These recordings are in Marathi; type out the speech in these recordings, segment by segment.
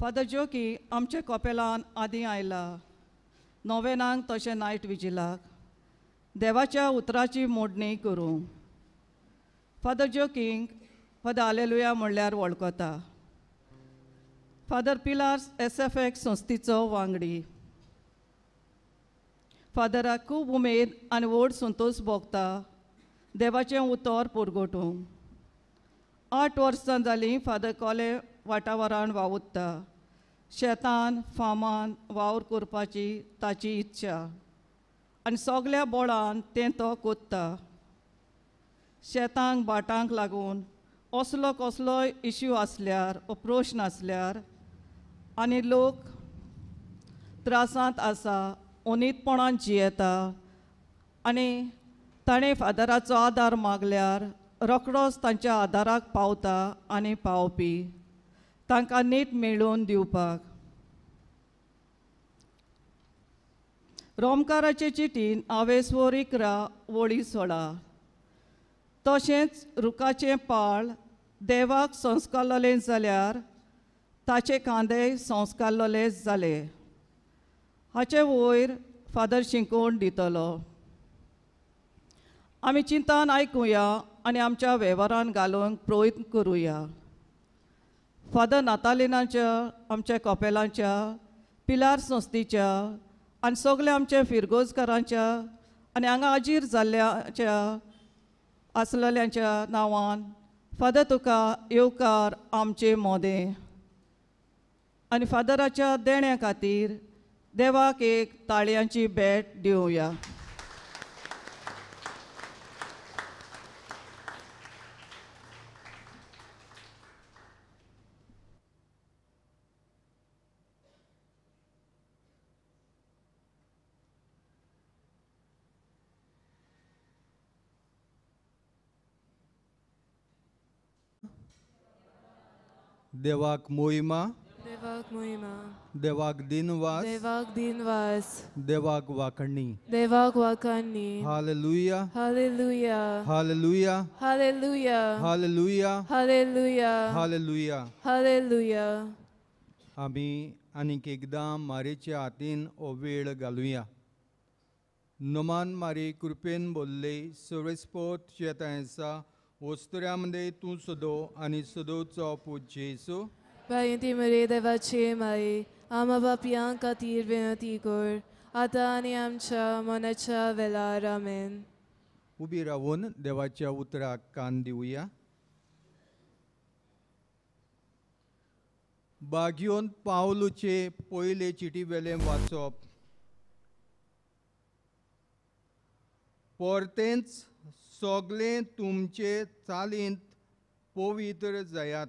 फादर की आमच्या कॉपेलान आदीं आयला नोवेनांक तशें नायट विजिलाक देवाच्या उतराची मोडणी करूं फादर जोकींग फादर आलेलुया म्हणल्यार वळखता father Pilars S F X संस्थेचो वांगडी फादराक खूब उमेद आनी व्हड संतोश भोगता देवाचें उतर पोरगोटूंक आठ वर्सां जालीं फादर कोले वाटावरान वावुरता शेतान फामान वावर करपाची ताची इच्छा आनी सगल्या बोळान तें तो कोत्ता शेतांक भाटांक लागून असलो कसलोय इश्यू आसल्यार वो प्रश्न आसल्यार आनी लोक त्रासांत आसा उनीतपणान जियेता आनी ताणें फादराचो आदार मागल्यार रोखडोच तांच्या आदाराक पावता आनी पावपी तांकां नेट मेळोवन दिवपाक रोमकाराचे चिटीन हांवें रा वळी सोडा तशेंच रुखाचें पाळ देवाक संस्कारलें जाल्यार ताचे कांदे संस्कारलें जाले हाचे वयर फादर शिंकोवण दितलो आमी चिंतान आयकुया आनी आमच्या वेव्हारान घालूंक प्रयत्न करुया फादर नातालिनाच्या आमच्या कॉपेलांच्या पिलार संस्थेच्या आणि सगळ्या आमच्या फिरगोजकारांच्या आणि हांगा आजीर जाल्ल्याच्या आसलेल्यांच्या नांवान फादर तुका येवकार आमचे मोदे आणि फादराच्या देण्या खातीर देवाक एक ताळयांची बॅट दिवया देवाक मोहिमा देवाक मोहिमा देवाक दिनवास देवाक दिनवास देवाक वाकणी देवाक वाकणी हालेलुया हालेलुया हालेलुया हालेलुया हालेलुया हालेलुया हालेलुया हालेलुया आम्ही आनीक एकदां मारेच्या हातीन हो वेळ घालूया नमान मारी कृपेन बोलले सवेस्पोत शेतां वस्तुऱ्यामध्ये तू सदो आणि सदोचो पूजेसो बाईंती मरे देवाचे माई आम्हा बापियांका तीर विनती कर आता आणि आमच्या मनाच्या वेला रामेन उभी राहून देवाच्या उतराक कान देऊया बाग्योन पावलूचे पहिले चिठी वेले वाचप सगले तुमचे चालींत पवित्र जायात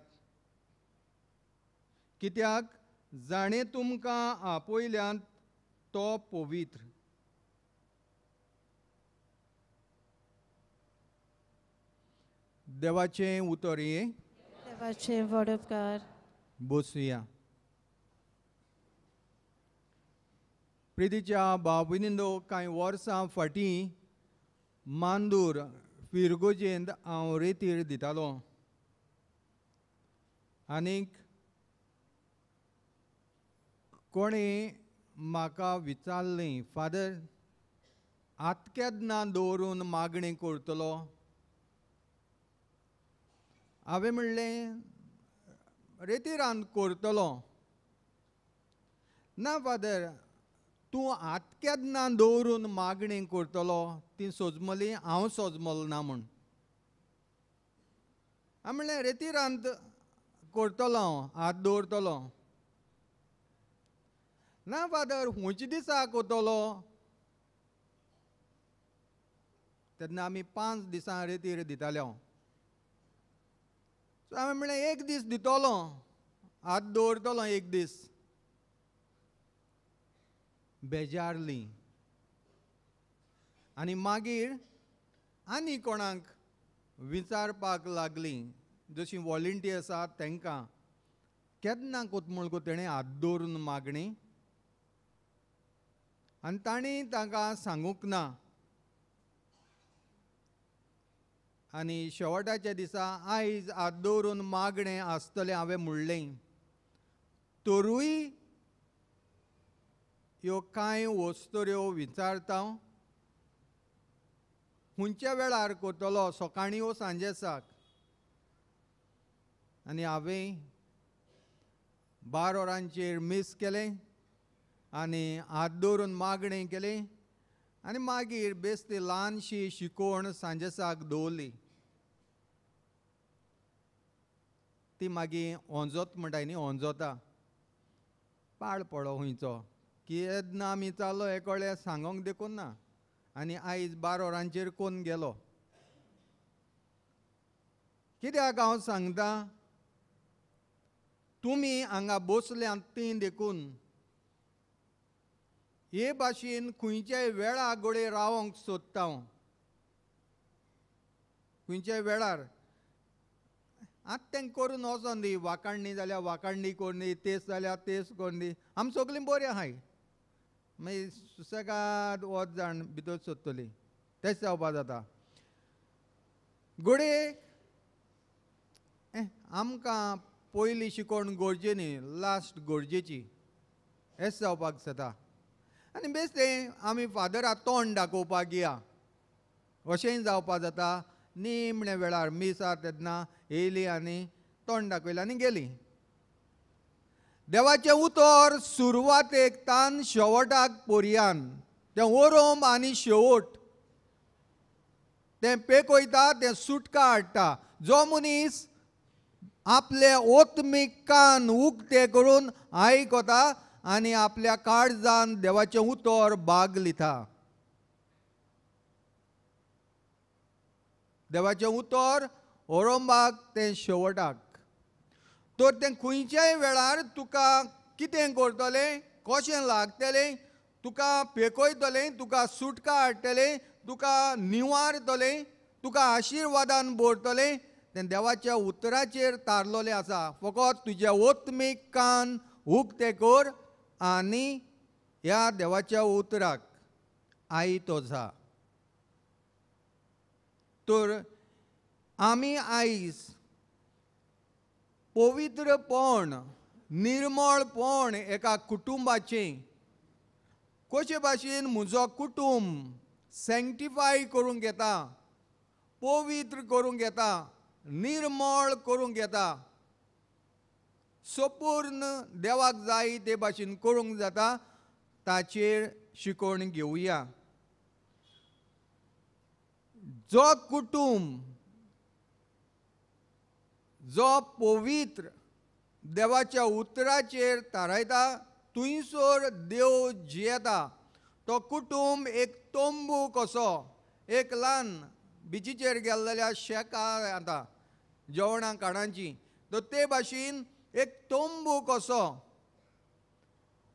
कित्याक जाणें तुमकां आपयल्यान तो पवित्र देवाचें उतर ये देवाचें वडपकार बसुया प्रितीच्या बाबिनिंदो कांय वर्सां फाटीं मांदूर विरगोजेंत हांव रेतीर दितालो आनीक कोणें म्हाका विचारलें फादर आतकेद ना दवरून मागणी करतलो हांवें म्हणलें रेतीरान करतलो ना फादर तूं आत ना दवरून मागणी करतलो ती सोजमली हांव सोजमल ना म्हूण हांव म्हणलें रेतीरांत करतलो हांव हात दवरतलो ना फादर खुंयच्या दिसा कोतलो तेन्ना आमी पांच दिसां रेतीर दिताले हांव सो हांवें म्हणलें एक दीस दितलो हात दवरतलो एक दीस बेजारली आनी मागीर आनी कोणाक विचारपाक लागली, जशीं वॉलंटियर आसा तांकां केन्ना कोतमूळ तेणें हात दवरून मागणी आनी ताणी तांकां सांगूंक ना आनी शेवटाच्या दिसा आयज हात दवरून मागणें आसतलें हांवें म्हणलें तरूय ह्यो कांय वस्तऱ्यो हो विचारता खंयच्या वेळार करतलो सकाळीं वो हो सांजेसाक आनी हांवें बार वरांचेर मीस केलें आनी हात दवरून मागणें केलें आनी मागीर बेस्ती ल्हानशी शिकोवण सांजेसाक दवरली ती मागीर ओंजोत म्हणटाय न्ही ओंजोता पाड पडो खंयचो की येदना आमी चालो एकोळे सांगोंक देखून ना आनी आयज बारोरांचेर कोण गेलो कित्याक हांव सांगता तुमी हांगा बसल्यात तीं देखून हे भाशेन खंयच्याय वेळा घोडे रावंक सोदता हांव खंयच्याय वेळार आतां तेंक करून वचोन दी वाकाडणी जाल्यार वाकाडणी कोण दी तेस जाल्यार तेस कोण दी आमी सगलीं बरी आहाय मागीर सुसेगाद वत जाण भितर सोदतली तेंच जावपा जाता गुडेक आमकां पयलीं गरजे न्ही लास्ट गोरजेची हेच जावपाक जाता आनी बेश्टें आमी फादरा तोंड दाखोवपाक या अशेंय जावपा जाता निमण्या वेळार मिसार तेन्ना येयली आनी तोंड दाखयलें आनी गेली देवाचें उतर सुरवातेक तान शेवटाक पोरयान तें ओरोम आनी शेवट तें पेकयता तें सुटका हाडटा जो मनीस आपले ओत्मीक कान उक्ते करून आयकता आनी आपल्या काळजान देवाचें उतर बाग लिता देवाचें उतर ओरोंबाक तें शेवटाक तर तें खंयच्याय वेळार तुका कितें करतलें कशें लागतलें तुका पेकयतलें तुका सुटका हाडटलें तुका निवारतलें तुका आशिर्वादान भोरतलें तें देवाच्या उतराचेर तारलोलें आसा फकत तुझे ओत्मीक कान उक्तें कर आनी ह्या देवाच्या उतराक आई तो जा तर आमी आयज पवित्रपण निर्मळपण एका कुटुंबाचें कशे भाशेन म्हजो कुटुंब सँक्टिफाय करूंक घेता पवित्र करूंक घेता निर्मळ करूंक घेता सपूर्ण देवाक जाय ते भाशेन करूंक जाता ताचेर शिकवण घेवया जो कुटुंब जो पवित्र देवाच्या उतराचेर थारायता थंयसर देव जियेता तो कुटुंब एक तोंबू कसो एक ल्हान बिचीचेर गेले जाल्यार शेकां येता जेवणां काणांची तर ते भाशेन एक तोंबू कसो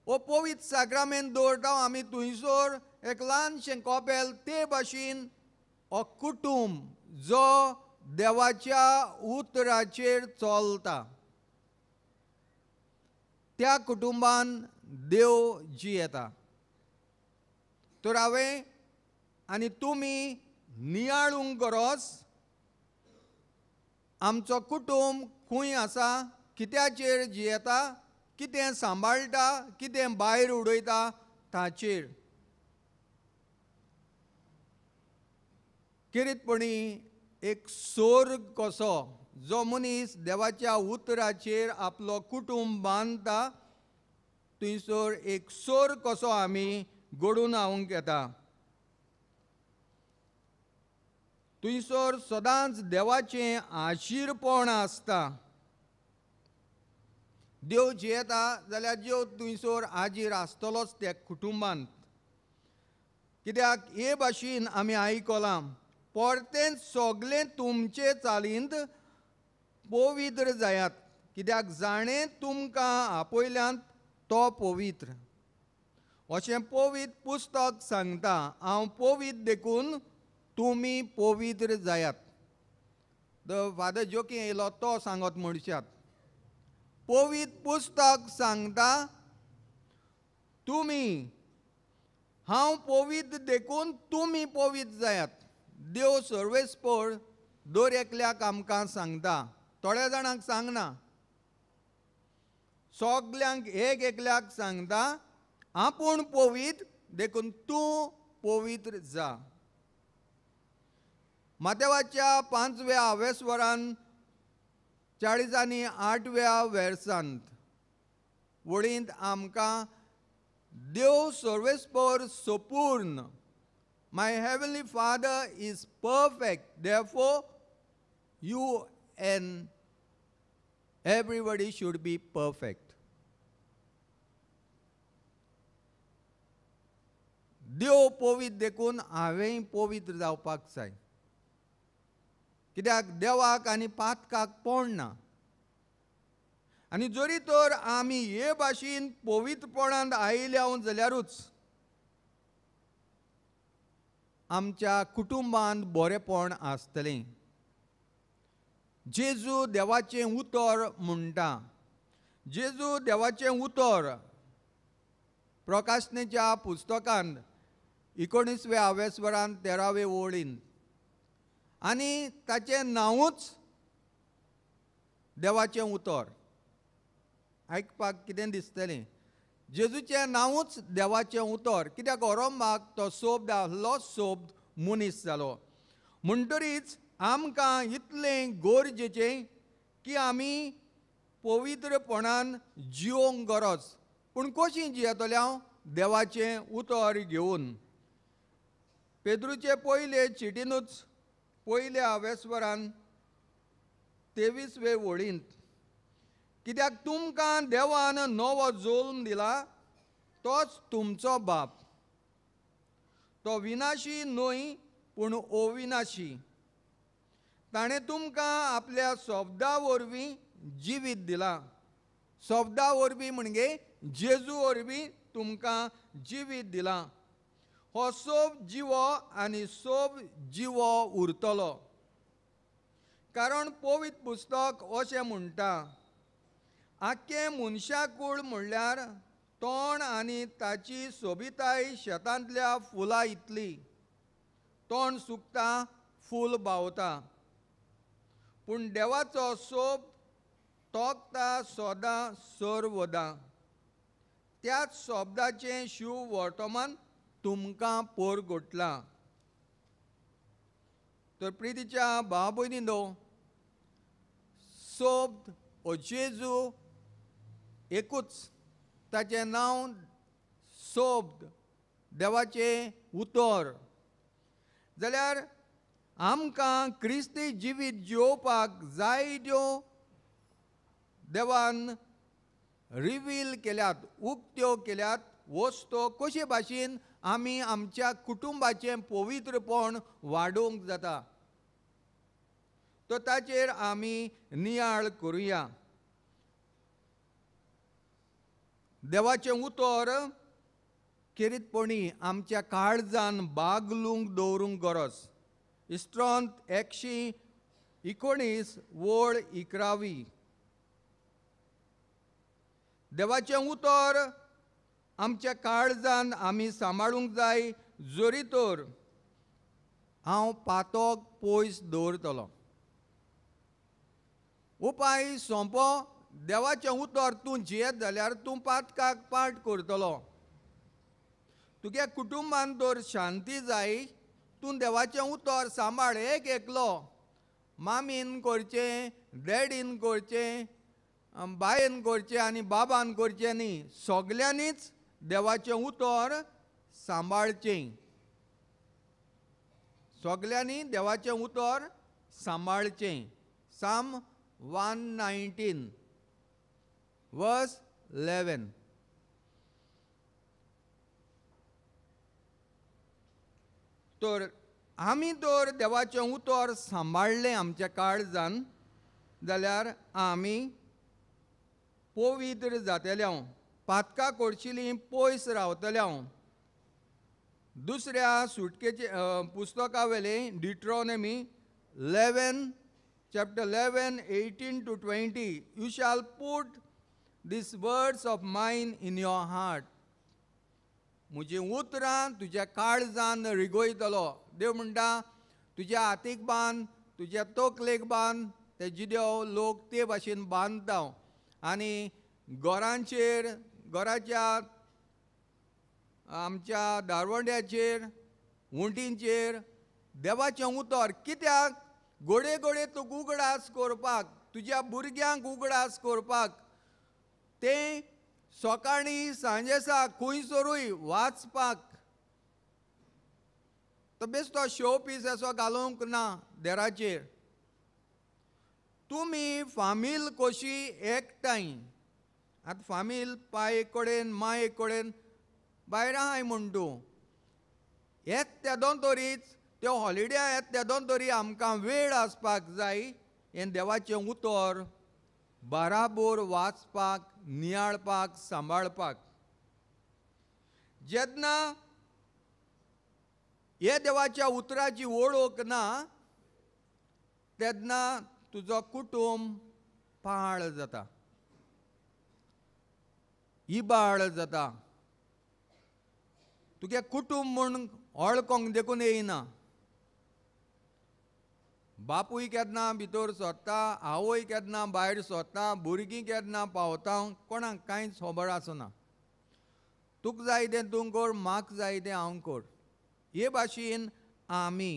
हो पवित सागरामेन दवरता आमी थंयसर एक ल्हानशें कोपेल ते भाशेन हो कुटुंब जो देवाच्या उतराचेर चलता त्या कुटुंबान देव जियेता तर हांवें आनी तुमी नियाळूंक गरज आमचो कुटुंब खंय आसा कित्याचेर जियेता कितें सांबाळटा कितें भायर उडयता ताचेर किरीतपणी एक सोर कसो जो मनीस देवाच्या उतराचेर आपलो कुटुंब बांदता थंयसर एक सोर कसो आमी घडून हावूंक येता थंयसर सदांच देवाचें आशिरपण आसता देव जियेता जाल्यार देव थंयसर आजीर आसतलोच त्या कुटुंबांत कित्याक हे भाशेन आमी आयकलां परतें सोगलें तुमचे चालींत पवित्र जायात कित्याक जाणें तुमकां आपयल्यान तो पवित्र अशें पवित्र पुस्तक सांगता हांव पवित्र देखून तुमी पवित्र जायात द फादर जोकी येयलो तो सांगत मनशात पवित्र पुस्तक सांगता तुमी हांव पवित्र देखून तुमी पवित्र जायात देव सर्वेस्पोर दर एकल्याक आमकां सांगता थोड्या जाणांक सांगना सगल्यांक एक एकल्याक सांगता आपूण पोवीत देखून तूं पवित्र जा मातेवाच्या पांचव्या आवेस्वरान चाळीसांनी आठव्या वेर्सांत वळींत आमकां देव सर्वेस्पोर सोपूर्ण My heavenly Father is perfect. Therefore, you and everybody should be perfect. देव पवित देखून हांवेंय पवित्र जावपाक जाय कित्याक देवाक आनी पातकाक पोण ना आनी जरी ये आमी हे भाशेन पवित्रपणांत आयल्या जाल्यारूच आमच्या कुटुंबांत बरेपण आसतलें जेजू देवाचें उतर म्हणटा जेजू देवाचें उतर प्रकाशनेच्या पुस्तकांत एकोणीसव्या आवेस्वरान तेरावे ओळीन आनी ताचें नांवूच देवाचें उतर आयकपाक कितें दिसतलें जेजूचे नांवूच देवाचें उतर कित्याक गोरोमाक तो सोब आसलो सोब मनीस जालो म्हणटरीच आमकां इतलें गरजेचें की आमी पवित्रपणान जिवंक गरज पूण कशी जियेतले हांव देवाचें उतर घेवन पेद्रूचे पयले चिटिनूच पयल्या वेस्वरान तेवीसवे वळींत कित्याक तुमकां देवान नवो जोल्म दिला तोच तुमचो बाप तो विनाशी न्हय पूण ओविनाशी ताणें तुमकां आपल्या सोबदा वरवीं जिवीत दिला शब्दा वरवीं म्हणगे जेजू वरवीं तुमकां जिवीत दिला हो सोब जिवो आनी सोब जिवो उरतलो कारण पोवीत पुस्तक अशें म्हणटा आख्खें मनशाकूळ म्हणल्यार तोंड आनी ताची सोबिताय शेतांतल्या फुलां इतली तोंड सुकता फूल बावता पूण देवाचो सोब तोकता सोदां सर वदां त्याच शब्दाचें शिव वर्तमान तुमकां पोर गोठला तर प्रितीच्या भाव नो सोब अजेजू एकूच ताचे नाव सोब्द देवाचे उतर जाल्यार आमकां क्रिस्ती जिवीत जाय जायत्यो देवान रिवील केल्यात उक्त्यो केल्यात वस्तो कशे भाशेन आमी आमच्या कुटुंबाचें पवित्रपण वाडोवंक जाता तो ताचेर आमी नियाळ करुया देवाचें उतर खेरीतपणी आमच्या काळजान बागलूंक दवरूंक गरज इस्ट्रॉंत एकशी एकोणीस वळ इकरावी देवाचें उतर आमच्या काळजान आमी सांबाळूंक जाय जरी तर हांव पातोक पयस दवरतलो उपाय सोंपो देवाचें उतर तूं जियेत जाल्यार तूं पातकाक पाठ करतलो तुगे कुटुंबान तर शांती जाय तूं देवाचें उतर सांबाळ एक एकलो मामीन करचें डॅडीन करचें बायेन करचें आनी बाबान करचें न्ही सगल्यांनीच देवाचें उतर सांबाळचें सगल्यांनी देवाचें उतर सांबाळचें साम वन नायन्टीन verse 11. तर आम्ही तर देवाचें उतर सांबाळलें आमच्या काळजान जाल्यार आमी पवित्र जातल्या पातकां कोडशिलीं पयस रावतल्या दुसऱ्या सुटकेचे पुस्तकावेले वेले Deuteronomy eleven chapter 11, 18 to 20, you shall put this words of mine in your heart म्हजी उतरां तुज्या काळजान रिगोयतलो देव म्हणटा तुज्या हातीक बांद तुज्या तोकलेक बांद ते जिद्यो लोक ते भाशेन बांदता आनी घरांचेर घराच्या आमच्या दारवंड्याचेर उंटींचेर देवाचें उतर कित्याक घोडे घोडे तो उगडास कोरपाक तुज्या भुरग्यांक उगडास कोरपाक ते सकाळी सांजेसा खंयसरूय वाचपाक तो बेश्टो शो पीस असो घालूंक ना देराचेर तुमी फामील कशी एकठांय आतां फामील पाय कडेन माये कडेन भायर आहाय म्हूण तूं येत तेदोन तरीच त्यो हॉलिडे येत तेदोन तरी आमकां वेळ आसपाक जाय हें देवाचें उतर बाराबोर वाचपाक नियाळपाक सांबाळपाक जेन्ना हे देवाच्या उतराची ओळख ना तेन्ना तुजो कुटुंब पाळ जाता इबाळ जाता तुगे कुटुंब म्हूण ओळखोंक देखून येयना बापूय केदना भितर सोदता आवय केदना भायर सोता भुरगीं केदना पावता कोणाक कांयच खबर आसना तुका जाय तें तूं कर म्हाक जाय तें हांव कर हे भाशेन आमी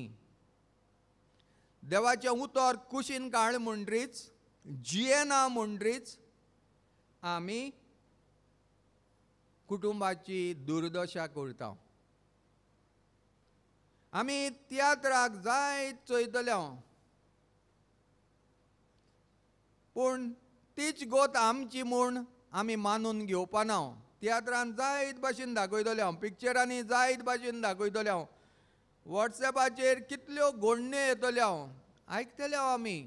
देवाचें उतर कुशीन काळ म्हणटरीच जियेना म्हणटरीच आमी कुटुंबाची दुर्दशा करता आमी तियात्राक जायत चयतले हांव पूण तीच गोत आमची म्हूण आमी मानून घेवपाना ना हो. तियात्रान जायत भाशेन दाखयतले हांव पिक्चरांनी जायत भाशेन दाखयतले हांव वॉट्सॅपाचेर कितल्यो गोडण्यो येतल्यो हांव आयकतले हांव आमी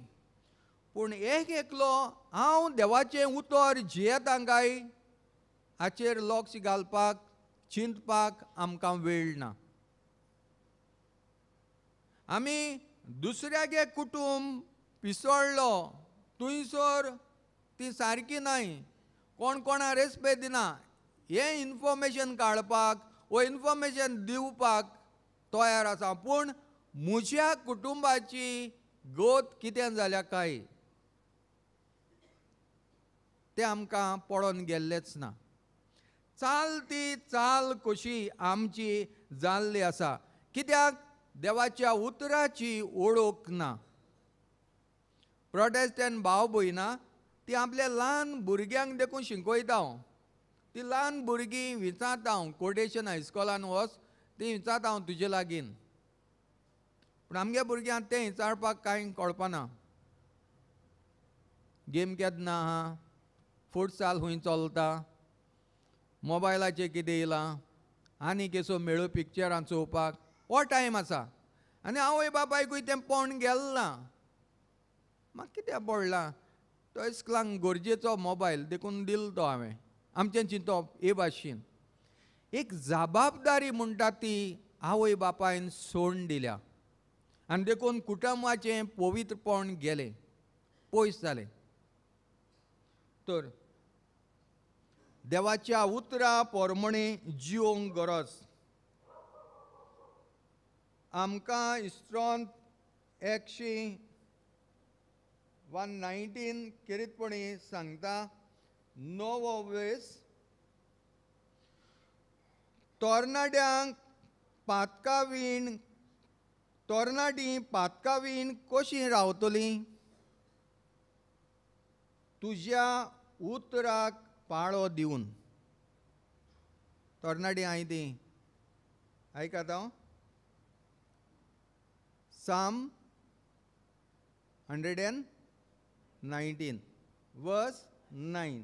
पूण एक एकलो हांव देवाचें उतर जियेतां काय हाचेर लक्ष घालपाक चिंतपाक आमकां वेळ ना आमी दुसऱ्यागे कुटूंब पिसळ्ळो थंयसर ती सारकी नाही कोण कोणा रेस्पेद दिना हे इन्फॉर्मेशन काडपाक वो इन्फॉर्मेशन दिवपाक तयार आसा पूण म्हज्या कुटुंबाची गोत कितें जाल्या काय ते आमकां पडोन गेल्लेंच ना चाल ती चाल कशी आमची जाल्ली आसा कित्याक देवाच्या उतराची ओळख ना प्रोटेस्टंट भाव भयना ती आपल्या ल्हान भुरग्यांक देखून शिकोयता हांव ती ल्हान भुरगीं विचारता हांव कोटेशन हायस्कॉलान वच ती विचारता हांव तुजे लागीं पूण आमगे भुरग्यांक तें विचारपाक कांय कळपाना गेम केदना आहा फुटसाल खंय चलता मोबायलाचेर कितें येयलां आनी केसो मेळो पिक्चरां चोवपाक हो टायम आसा आनी आवय बापायकूय तें पोंड गेल्लां ना म्हाका कित्याक पडला तो इस्कलांक गरजेचो मोबायल देखून दिलो तो हांवें चिंता चिंतप हे भाशेन एक जबाबदारी म्हणटा ती आवय बापायन सोड दिल्या आनी देखून कुटुंबाचें पवित्रपण गेलें पयस जालें तर देवाच्या उतरा पोरमणे जिवंक गरज आमकां इस्रोन एकशें वन नायन्टीन केरीतपणी सांगता नवो वेस तोरणाट्यांक पातकावीण तोरणाटीं पातकावीण कशीं रावतलीं तुज्या उतराक पाळो दिवन तरणाटी आई ती आयकात हांव हो. साम हंड्रेड एंड 19 verse 9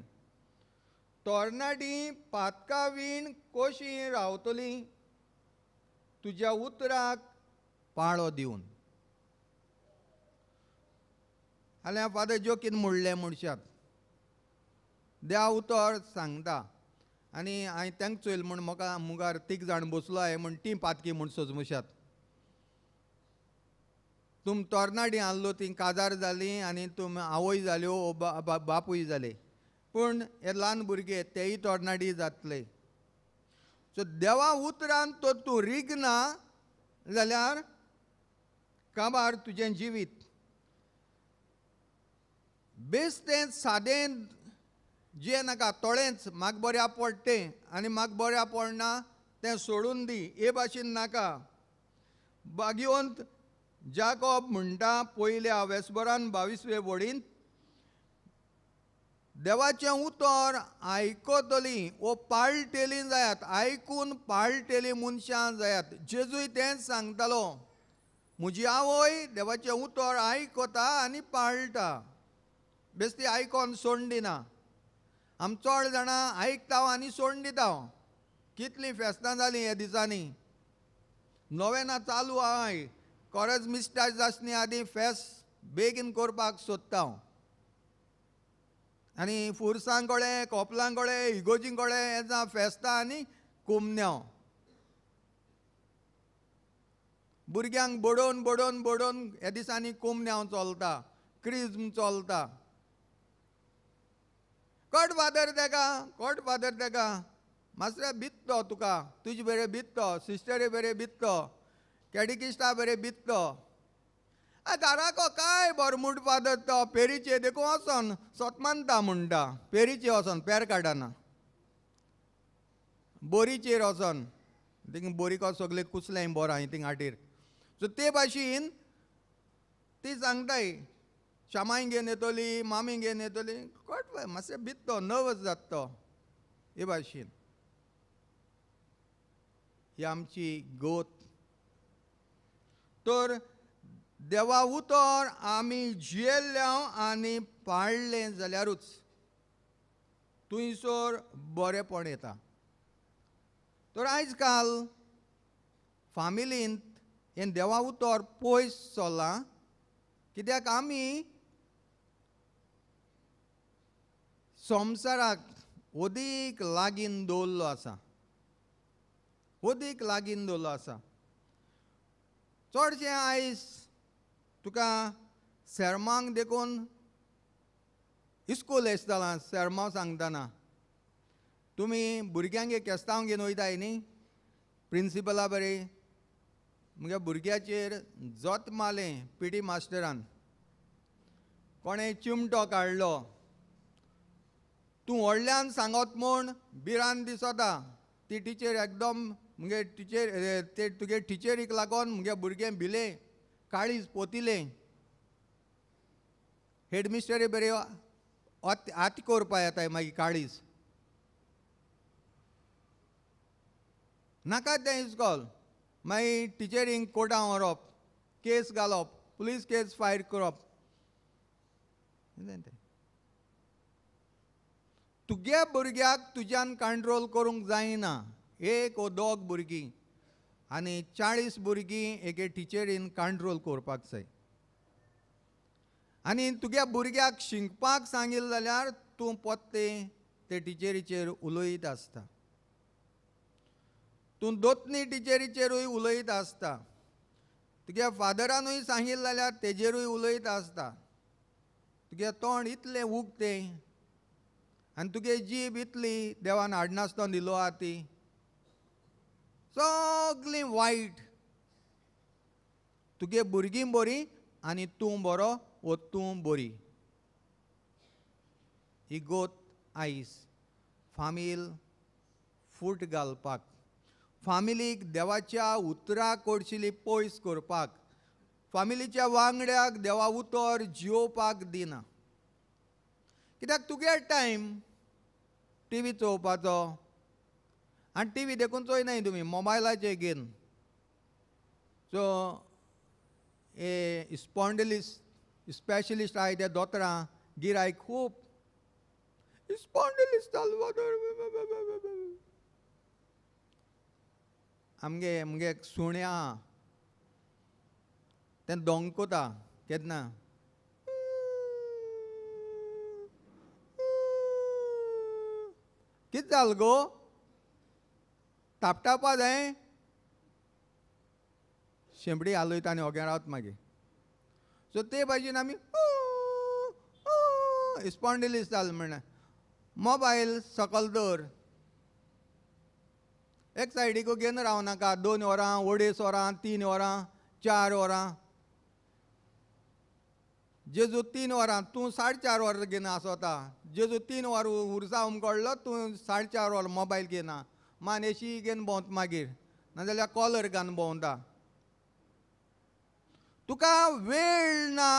तोरणाटी पातकावीण कशी रावतली तुझ्या उतराक पाळो दिवन जाल्यार फादर जोकीन मोडलें म्हणशात द्या उतर सांगता आनी हांवें तेंक चोयल म्हूण म्हाका मुगार तीग जाण बसलो हांवें म्हूण ती पातकी म्हूण सजमुशात तुम तोरणाडीं आहलो तीं काजार जालीं आनी तुम आवय जाल्यो बापूय जाले पूण हे ल्हान भुरगे तेय तोरणाडी जातले सो देवा उतरान तो तूं ना जाल्यार काबार तुजें जिवीत बेश्टें सादें जे नाका तोळेंच म्हाका बऱ्या पडटें आनी म्हाका बऱ्या पडना तें सोडून दी हे भाशेन नाका बागिवंत जाकॉब म्हणटा पयल्या वेसबरान बावीसवे वडीन देवाचें उतर आयकतली वो पाळटेली जायात आयकून पाळटेली मनशां जायात जेजूय तेंच सांगतालो म्हजी आवय देवाचें उतर आयकता आनी पाळटा बेस्टी आयकोन सोड दिना आम चड जाणां आयकता आनी सोड दिता कितलीं फेस्तां जालीं ह्या दिसांनी नवें चालू आय मिस्टाज મિस्टाजदासनी आदी फेस बेगीन करपाक सोदता हांव आनी फुरसांक कोपलां कोपलांक गोळे इगोजींक गोळे जावं फेस्तां आनी कुमन्यांव भुरग्यांक बडोवन बडोवन बडोवन हे दिसांनी कुमन्यांव चलता क्रिज्म चलता कट फादर तेका कोट फादर तेका मास्तर भित्तो तुका तुजे बेरे भित्तो सिस्टरे बेरे भित्तो कैडिकिस्टा बरे बित्त आ को काय बरमूट पादत तो पेरीचे देखून वचोन सोतमानता म्हणटा पेरीचे वचोन पेर काडना बोरीचेर वचोन थिंग बोरिको सगळे कुसले बोरां थिंग आटीर सो ते भाशेन ती सांगताय शामाय घेवन येतली मामी घेवन येतली कट मातशें भितो नर्वस जात तो हे भाशेन ही आमची गोत तर देवा उतर आमी जियेल्ल्या आनी पाळलें जाल्यारूच तुयसर बरेपण येता तर आयज काल फामिलींत हें देवा उतर पयस चल्लां कित्याक आमी संवसाराक ओदीक लागीन दवरलो आसा ओदीक लागीन दवरलो आसा चडशें आयज तुका शर्मांग देखून इस्कूल एश जाला सांगतना तुमी भुरग्यांक एक केस्तांव घेवन वयताय न्ही प्रिंसिपला बरी मुगे भुरग्याचेर जोत मालें पी टी मास्टरान कोणें चिमटो काडलो तूं व्हडल्यान सांगत म्हूण बिरान दिसता ती टिचर एकदम मुगे टिचर ते तुगे टिचरीक लागोन मुगे भुरगें भिले काळीज पोतिले हेडमिस्टर बरे आत आत कोरपा येताय मागीर काळीज नाका तें इस्कॉल मागीर टिचरींक कोर्टां व्हरप केस घालप पुलीस केस फायर करप तुगे भुरग्याक तुज्यान कंट्रोल करूंक जायना एक ओ दोग भुरगीं आनी चाळीस भुरगीं एके टिचरीन कंट्रोल करपाक जाय आनी तुगे भुरग्याक शिंकपाक सांगिल जाल्यार तूं पोत्ते ते टिचरीचेर उलयत आसता तूं दोतनी टिचेरीचेरूय उलयत आसता तुगे फादरानूय सांगिल जाल्यार तेजेरूय उलयत आसता तुगे तोंड इतलें उगते आनी तुगे जीब इतली देवान हाडनासतना दिलो आहा ती सगळीं वायट तुगे भुरगीं बरी आनी तूं बरो वो तूं बरी ही गोत आयज फामील फूट घालपाक फामिलीक देवाच्या उतरा कोडशिली पयस करपाक फामिलीच्या वांगड्याक देवा उतर जियोवपाक दिना कित्याक तुगे टायम टी वी चोवपाचो आणि टी व्ही देखून चोयनाय तुम्ही मोबायलाचे घेऊन सो हे स्पॉन्डलिस्ट स्पेशलिस्ट आय त्या दोतरां गिराय खूब स्पॉन्डलिस्ट आमगे मुगे सुण्या आहा ते दोंगकोता केन्ना कित जाल गो तापटापा जाय शेंबडी आलोयता आनी ओग्यान रावत मागीर सो ते भाशेन आमी स्पॉन्डिलीस जाल म्हण मोबायल सकल दर एक सायडीक घेवन रावनाका दोन वरां अडेच वरां तीन वरां चार वरां जेजू तीन वरां तूं साडे चार वरां घेना आसोता जेजू तीन वर उरसा उमकडलो तूं साडे चार वर मोबायल घेना मानेशी घेवन भोंवता मागीर नाजाल्यार कॉलर घालून भोंवता तुका वेळ ना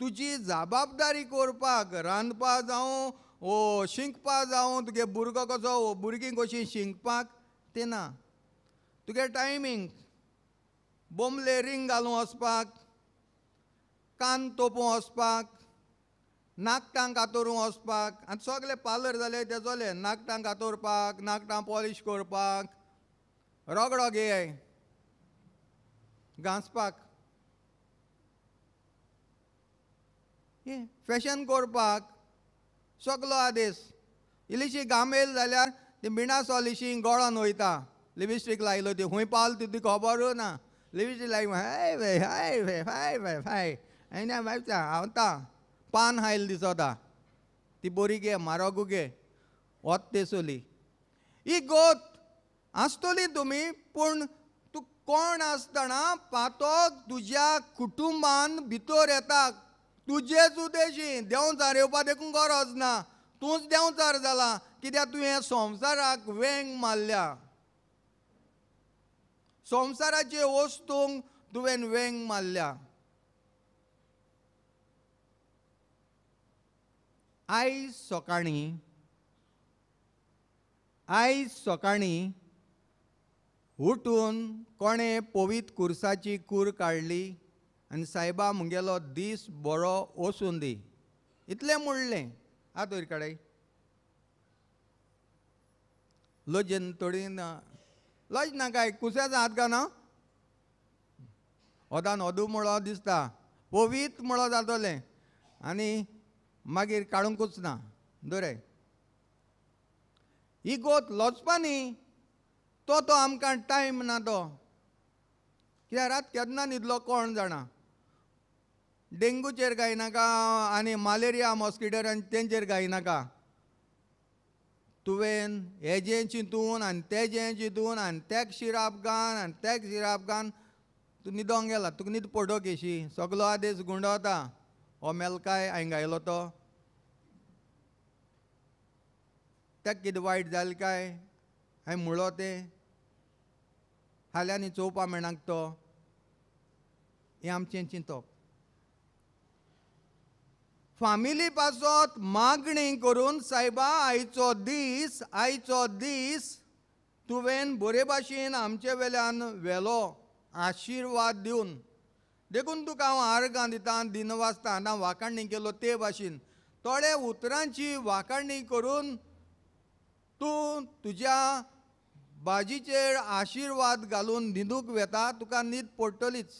तुजी जबाबदारी करपाक रांदपा जावं ओ शिंकपा जावं तुगे भुरगो कसो ओ भुरगीं कशी शिंकपाक ते ना तुगे टायमींग बोमले रिंग घालूं वचपाक कान तोपूं वचपाक नाकटांक कातोरूंक वचपाक आनी सगळे पार्लर जाले ते चले नाकटांक कातोरपाक नाकटां पॉलिश करपाक रगडो घेय घांसपाक फॅशन करपाक सगलो आदेश इल्लीशी गामेल जाल्यार ती मिणा सोलिशी गळोन वयता लिमिस्टीक लायलो ती खूंय पावल ती खबरू ना लिमिस्टीक लाय हाय वे हाय वे हाय वे हाय आयना बाबचा हांवता पान हायल दिसोता ती बोरी गे म्हारोगू गे वत सोली ही गोत आसतली तुमी पूण तूं कोण आसतना पातो तुज्या कुटुंबान भितर येता तुजेच उदेशी देंवचार येवपा देखून गरज ना तूंच देंवचार जाला कित्याक तुवें संवसाराक वेंग मारल्या संवसाराचे वस्तूंक तुवें वेंग मारल्या आई सोकाणी आई सोकाणी उठून कोणे पोवीत कुर्साची कूर काडली आनी सायबा मुगेलो दीस बरो ओसून दी इतलें म्हणलें आत वयर काडय लजेन थोडी ना लज ना काय कुसाचा हात का ना ओदान ओदू मुळो दिसता पोवीत मुळो जातोले आनी मागीर काडूंकूच ना दोरे ही गोत लोचपा न्ही तो तो आमकां टायम ना तो कित्याक रात केन्ना न्हिदलो कोण जाणा डेंगूचेर गायनाका आनी मलेरिया मॉस्किटर आनी तेंचेर गायनाका तुवें हेजें चिंतून आनी तेजें चिंतून आनी तेक शिराप घान आनी तेक शिराप घान तूं न्हिदोंक गेला तुका न्हिद पडो केशी सगलो आदेश गुंडवता हो मेलकाय हांगा आयलो तो तेका कितें वायट जालें काय हांवें म्हुळो तें हाल्यान चोवपा मेणाक तो हें आमचें चिंतप फामिली मागणी करून सायबा आईचो दीस आयचो दीस तुवें बरे भाशेन आमचे वेल्यान वेलो, आशिर्वाद दिवन देखून तुका हांव आर्गां दितां ना वाकाडणी केलो ते भाशेन थोडे उतरांची वाकाडणी करून तूं तुज्या भाजीचेर आशिर्वाद घालून न्हिदूंक वेता तुका न्हीद पडटलीच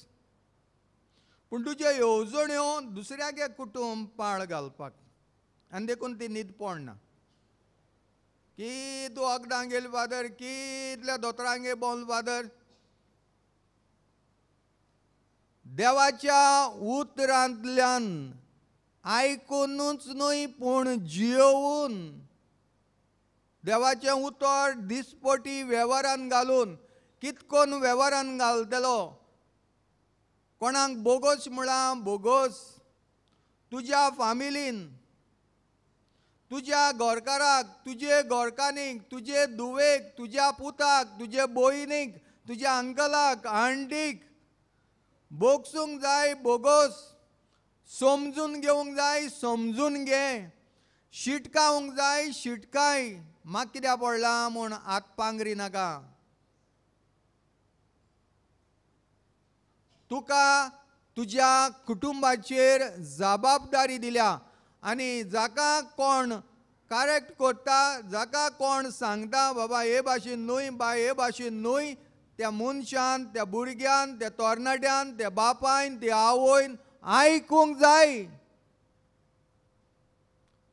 पूण तुज्यो येवजण्यो दुसऱ्यागे कुटुंब पाळ घालपाक आनी देखून ती न्हीद पडना की तूं वखदांगेल फादर कितल्या दोतोरांगे बोल फादर देवाच्या उतरांतल्यान आयकूनच न्हय पूण जियोवून देवाचें उतर दिसपटी वेव्हारान घालून कितकोन वेव्हारान घालतलो कोणाक बोगोस म्हणा बोगोस तुज्या फामिलीन तुज्या घरकाराक तुजे घरकानीक तुजे धुवेक तुज्या पुताक तुजे भयणीक तुज्या अंकलाक आंटीक बोगसूंक जाय बोगोस समजून घेवंक जाय समजून घे शिटकावंक जाय शिटकाय म्हाका कित्याक पडला म्हूण आत पांगरी नाका तुका तुज्या कुटुंबाचेर जबाबदारी दिल्या आनी जाका कोण करेक्ट करता जाका कोण सांगता बाबा हे भाशेन न्हय बाय हे भाशेन न्हय त्या मनशान त्या भुरग्यान त्या तरणाट्यान त्या बापायन त्या आवयन आयकूंक जाय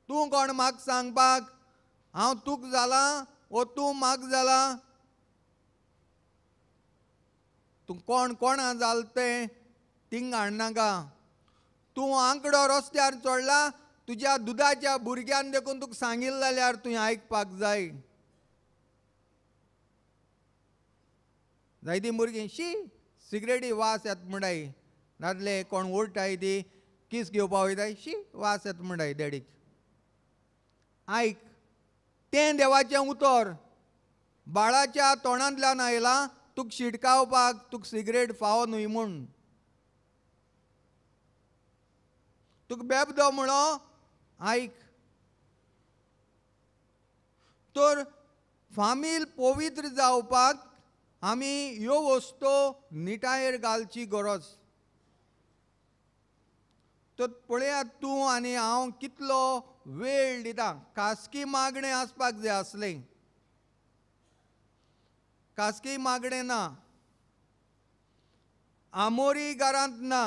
तूं कोण म्हाका सांगपाक हांव तुक जालां वो तूं म्हाका जाला तूं कोण कोणा जाल तें थिंग हाडनाका तूं आंकडो रस्त्यार चडला तुज्या दुदाच्या भुरग्यान देखून तुका सांगिल्लें जाल्यार तुवें आयकपाक जाय जायती भुरगीं शी सिगरेटी वास येत म्हणटाय दादले कोण ओडटाय ती किस घेवपा वयताय शी वास येत म्हणटाय डॅडीक आयक तें देवाचें उतर बाळाच्या तोंडांतल्यान आयलां तुका शिटकावपाक तुका सिगरेट फावो न्हय म्हूण तुका बेबदो म्हणो आयक तर फामील पवित्र जावपाक आमी यो वस्तो निटायर घालची गरज तर पळयात तूं आनी हांव कितलो वेळ दिता खासगी मागणें आसपाक जाय आसलें खासगी मागणें ना आमोरी घरांत ना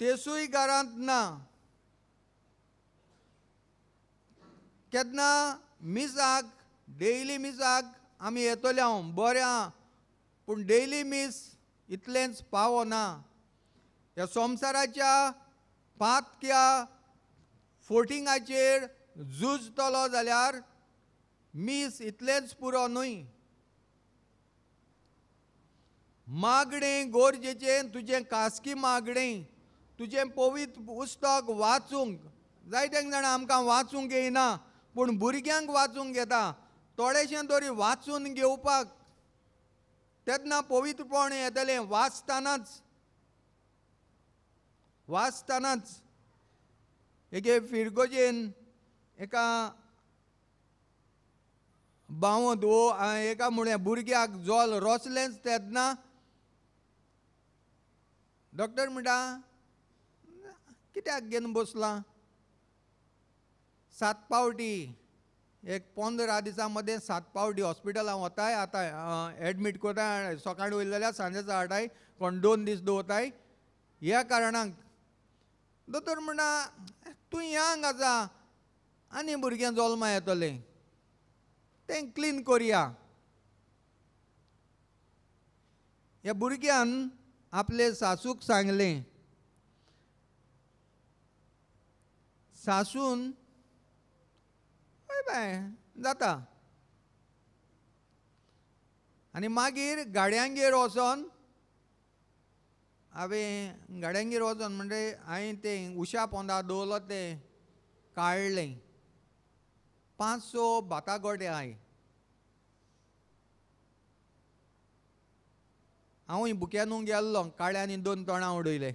तेसूय घरांत ना केन्ना मिसाक डेली मिसाक आमी येतोले हांव बऱ्या पूण डेली मीस इतलेंच पावो ना ह्या संवसाराच्या पातक्या फोटिंगाचेर झुजतलो जाल्यार मीस इतलेंच पुरो न्हय मागणें गोरजेचें तुजें कासकी मागणें तुजें पवित्र पुस्तक वाचूंक जायते जाणां आमकां वाचूंक येना पूण भुरग्यांक वाचूंक येता थोडेशें तरी वाचून घेवपाक तेन्ना पवित्रपण येतलें वाचतानाच वाचतानाच एके फिरगोजेन एका बावो वो एका म्हळ्या भुरग्याक जोल रोसलेंच तेन्ना डॉक्टर म्हणटा कित्याक घेवन बसला सात पावटी एक पंदरा सात सातपावडी हॉस्पिटलां वताय आता एडमीट करताय सकाळीं वयले जाल्यार सांजेचो हाडटाय कोण दोन दीस दवरताय ह्या कारणांक दोतोर म्हणटा तूं यंग आसा आनी भुरग्यां जल्मा येतले तें क्लीन करया ह्या भुरग्यान आपले सासूक सांगलें सासून बाय बाय जाता आनी मागीर गाड्यांगेर वचोन हांवें गाड्यांगेर वचोन म्हणजे हांवें ते उशा पोंदा दवरलो ते काडलें पांच स भाता गोटे हांवें हांवूय बुक्यानू गेल्लो काळ्यांनी दोन तोंडां उडयले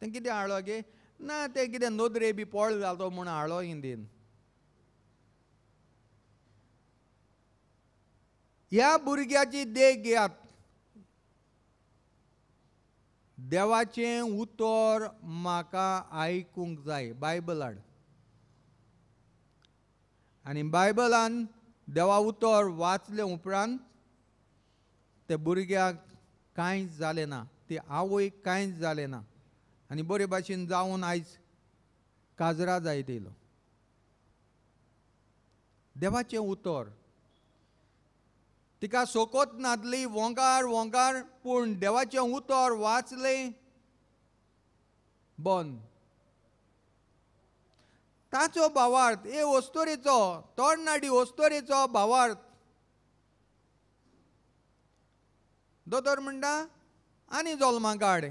तें कितें हाडलो गे ना ते कितें नोदरे बी पोळ जालो म्हूण हाडो हिंदीन ह्या भुरग्याची देख घेयात देवाचें उतर म्हाका आयकूंक जाय बायबल हाड आनी बायबलान देवा उतर वाचले उपरांत ते भुरग्याक कांयच जालें ना ते आवयक कांयच जालें ना आणि बरे भाशेन जावन आयज काजरा जायत येयलो देवाचें उतर तिका सोकोत नादली वोंगार वोंगार पूण देवाचें उतर वाचले, बंद ताचो भावार्थ हे वस्तोरेचो तोडनाडी ओस्तोरेचो भावार्थ दोतोर म्हणटा आनी जोल्मां काड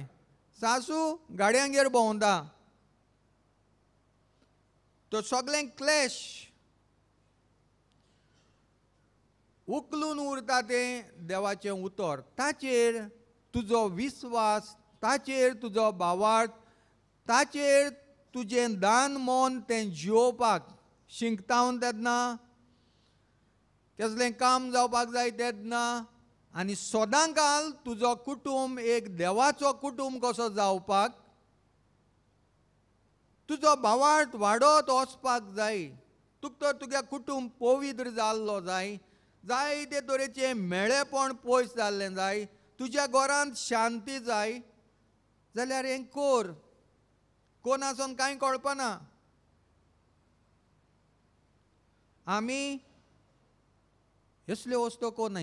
सासू गाडयांगेर भोंवता तो सगळे क्लॅश उकलून उरता तें देवाचें उतर ताचेर तुजो विस्वास ताचेर तुजो भावार्थ ताचेर तुजें दान मोन तें जियोवपाक शिंकतावन तेदना कसलें काम जावपाक जाय तेदना आनी काल तुजो कुटुंब एक देवाचो कुटुंब कसो जावपाक तुजो भावार्थ वाडत वचपाक जाय तुका तर तुगे कुटुंब पवित्र जाल्लो जाय जायते तरेचें मेळेपण पयस जाल्लें जाय तुज्या घरांत शांती जाय जाल्यार हें कोर कोण आसून कांय कळपना आमी असल्यो वस्तू कोण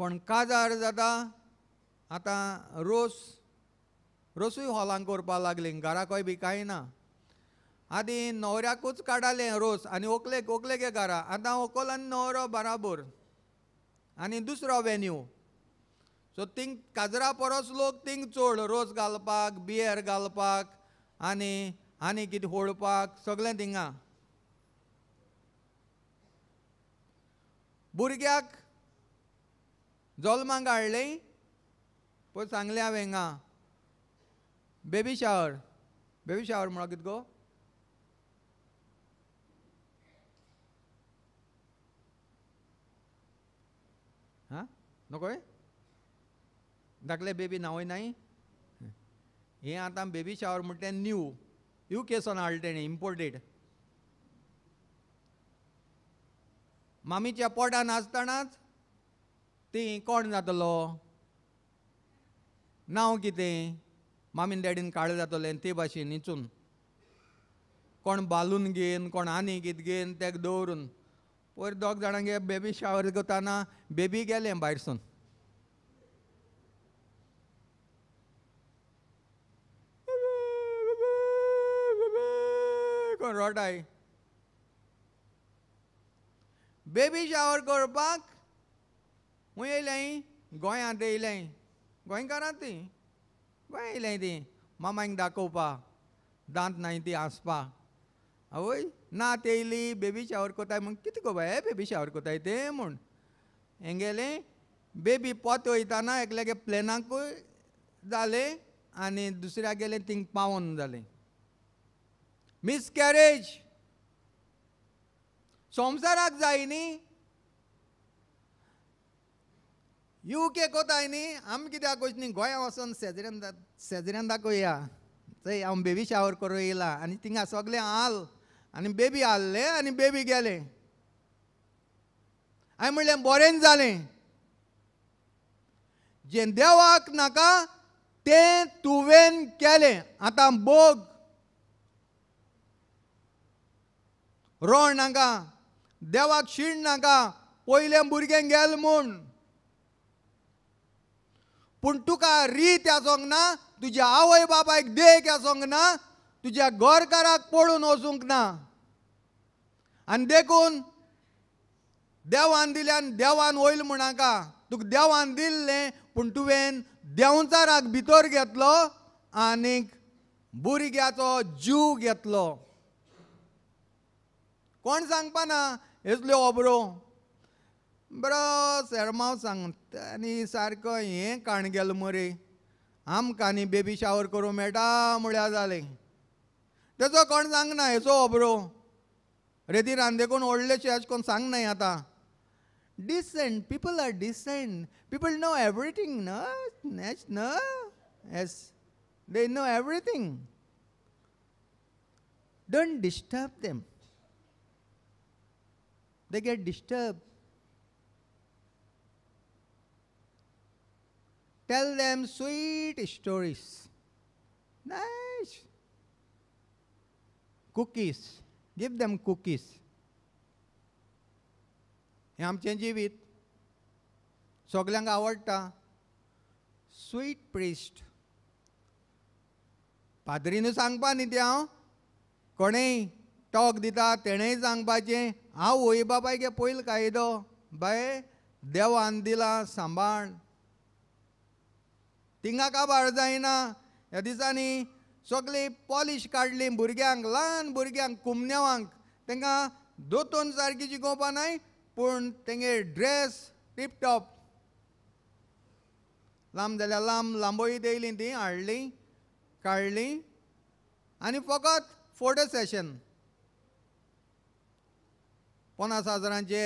कोण काजार जाता आतां रोस रोसूय हॉलांक करपाक लागली घराकय बी कांय ना आदी न्हवऱ्याकूच काडाले रोस आनी ओकलेक गे घरा आतां ओकोल आनी न्हवरो बराबर आनी दुसरो वेन्यू सो थिंग काजरा परस लोक थिंग चोड रोस घालपाक बियर घालपाक आनी आनी कितें होळपाक सगलें थिंगा भुरग्याक जल्मांक हाडलें पळय सांगलें हांवें हांगा बेबी शावर बेबी शावर म्हणो कित गो हां नकोय धाकले बेबी नांवय नाही हे आतां बेबी शावर म्हणटा तें न्यू यू केसान हाडलें तेणें इम्पोर्टेड मामीच्या पोटान आसतनाच ती कोण जातलो नांव कितें मामीन डॅडीन काळें जातलें ते भाशेन इचून कोण बालून घेन कोण आनी कितें घेन तेका दवरून पयर दोग जाणांगे बेबी शावर करताना बेबी गेलें भायरसून कोण बेबी शावर करपाक मुंय येयलें गोंयांत येयलें गोंयकारां ती गोंय येयलें ती मामायक दाखोवपा दांत नाय ती आसपा आवय ना ते येयली बेबी शावर कोताय म्हूण कितें गो बाय बेबी शावर कोताय ते म्हूण हेंगेलें बेबी पोत वयताना एकल्यागे प्लेनाकूय जालें आनी दुसऱ्या गेले थिंग पावन जालें मिसकॅरेज संवसाराक जाय न्ही यू के कोताय न्ही आमी कित्याक न्ही गोंया वचोन शेजऱ्यान शेजऱ्यान दाखोवया थंय हांव बेबी शावर करूं येयला आनी थिंगा सगलें आल आनी बेबी हाल्ले आनी बेबी गेले हांवें म्हणलें बरें जालें जें देवाक नाका तें तुवें केलें आतां बोग रोण नाका देवाक शीण नाका पयलें भुरगें गेल म्हूण पूण तुका रीत आसोंक ना तुज्या आवय बापायक देख आसोंक ना तुज्या गोरकाराक पळून वचूंक ना आनी देखून देवान दिल्यान देवान वयल म्हणाका तुका देवान दिल्लें पूण तुवें देंवचाराक भितर घेतलो आनीक भुरग्याचो जीव घेतलो कोण सांगपाना ना हेचल्यो बरो सांग सांगता आनी सारको हें गेलो मरे आमकां न्ही बेबी शावर करूं मेळटा म्हळ्यार जालें तेचो कोण सांगना हेचो रांदे कोण रांदेकून व्हडलेशें अशें कोण सांगनाय आतां decent people are decent people know everything न नॅच न yes they know everything don't disturb them they get disturb Tell them sweet stories Nice. Cookies Give them cookies हे आमचे जिवीत सगल्यांक आवडटा स्वीट प्रिस्ट पाद्रीनू सांगपा न्ही तें हांव कोणेय टॉक दिता तेणेय सांगपाचें हांव होय बापायगे पयल कायदो बाय देवान दिला सांबाळ तिंगा काबार जायना ह्या दिसांनी सगळी पॉलिश काडली भुरग्यांक ल्हान भुरग्यांक कुमन्यावांक तांकां दोतोन सारकी शिकोवपा नाय पूण तेंगे ड्रेस टिपटॉप लांब जाल्यार लांब लांबोई येयली ती हाडली काडली आनी फकत फोटो सेशन पन्नास हजारांचे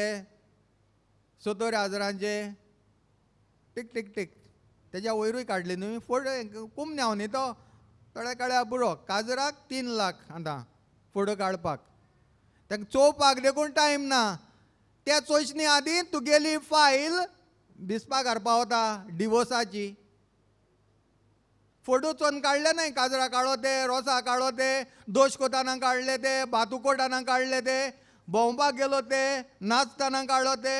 सत्तर हजारांचे टीक टिक टीक त्याच्या वयरूय काढले न्हू फोट कुमन्या न्ही तो तळ्या काळ्या बुडो काजराक तीन लाख आतां फोटो काडपाक तांकां चोवपाक देखून टायम ना त्या चोशणी आदीं तुगेली फायल दिसपाक हाडपा वता डिवोर्साची फोटो चोन काडले न्हय काजरा काडो ते रोसा काडो ते दोश कोताना काडले ते बातुकोटाना काडले ते भोंवपाक गेलो ते नाचताना काडलो ते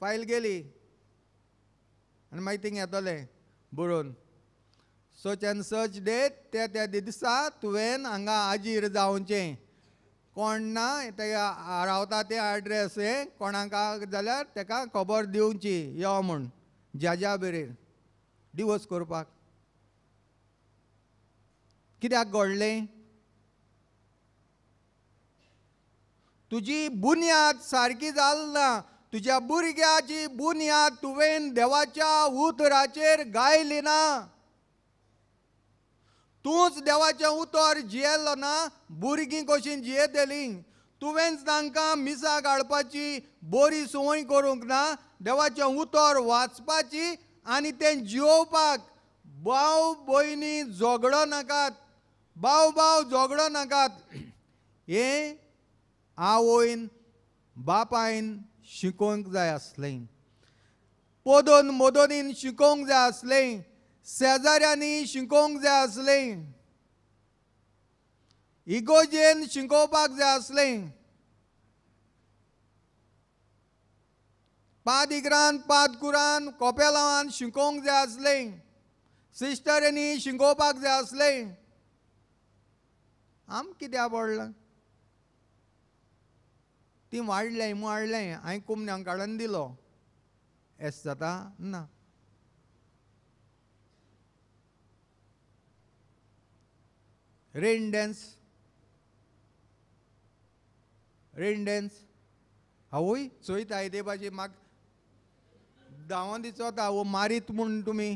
फायल गेली आणि माहिती घेतले बरोवन सच सच डेट त्या त्या दिसा तुवें हांगा आजीर जावचें कोण ना ते रावता ते ॲड्रेस हे कोणाक जाल्यार ताका खबर दिवची यो म्हूण ज्या बेरेर डिवोर्स करपाक कित्याक घडलें तुजी बुन्याद सारकी जाल ना तुझ्या भुरग्याची बुनया तुवेन देवाच्या उतराचेर गायली ना तूंच देवाचें उतर जियेलो ना भुरगीं कशीं जियेतली तुवेंच तांकां मिसाक हाडपाची बरी सोय करूंक ना देवाचें उतर वाचपाची आनी तें जियोवपाक भाव भयणी झगडो नाकात भाव भाव झगडो नाकात हे आवयन बापायन शिकोवंक जाय आसलें पोदोन मोदोनीन शिकोवंक जाय आसलें शेजाऱ्यांनी शिकोवंक जाय आसलें इगोजेन शिकोवपाक जाय आसलें पादिग्रान पादकुरान कोपेलांवान शिकोवंक जाय आसलें सिस्टरांनी शिकोवपाक जाय आसलें आम कित्याक पडलां ती वाडलें वाडलें हांवें कुमण्यां काडून दिलो एस जाता ना रेन डॅन्स रेन डॅन्स हांवूय चोयत आयदेबाजी म्हाका धांवो दिसता वो मारीत म्हूण तुमी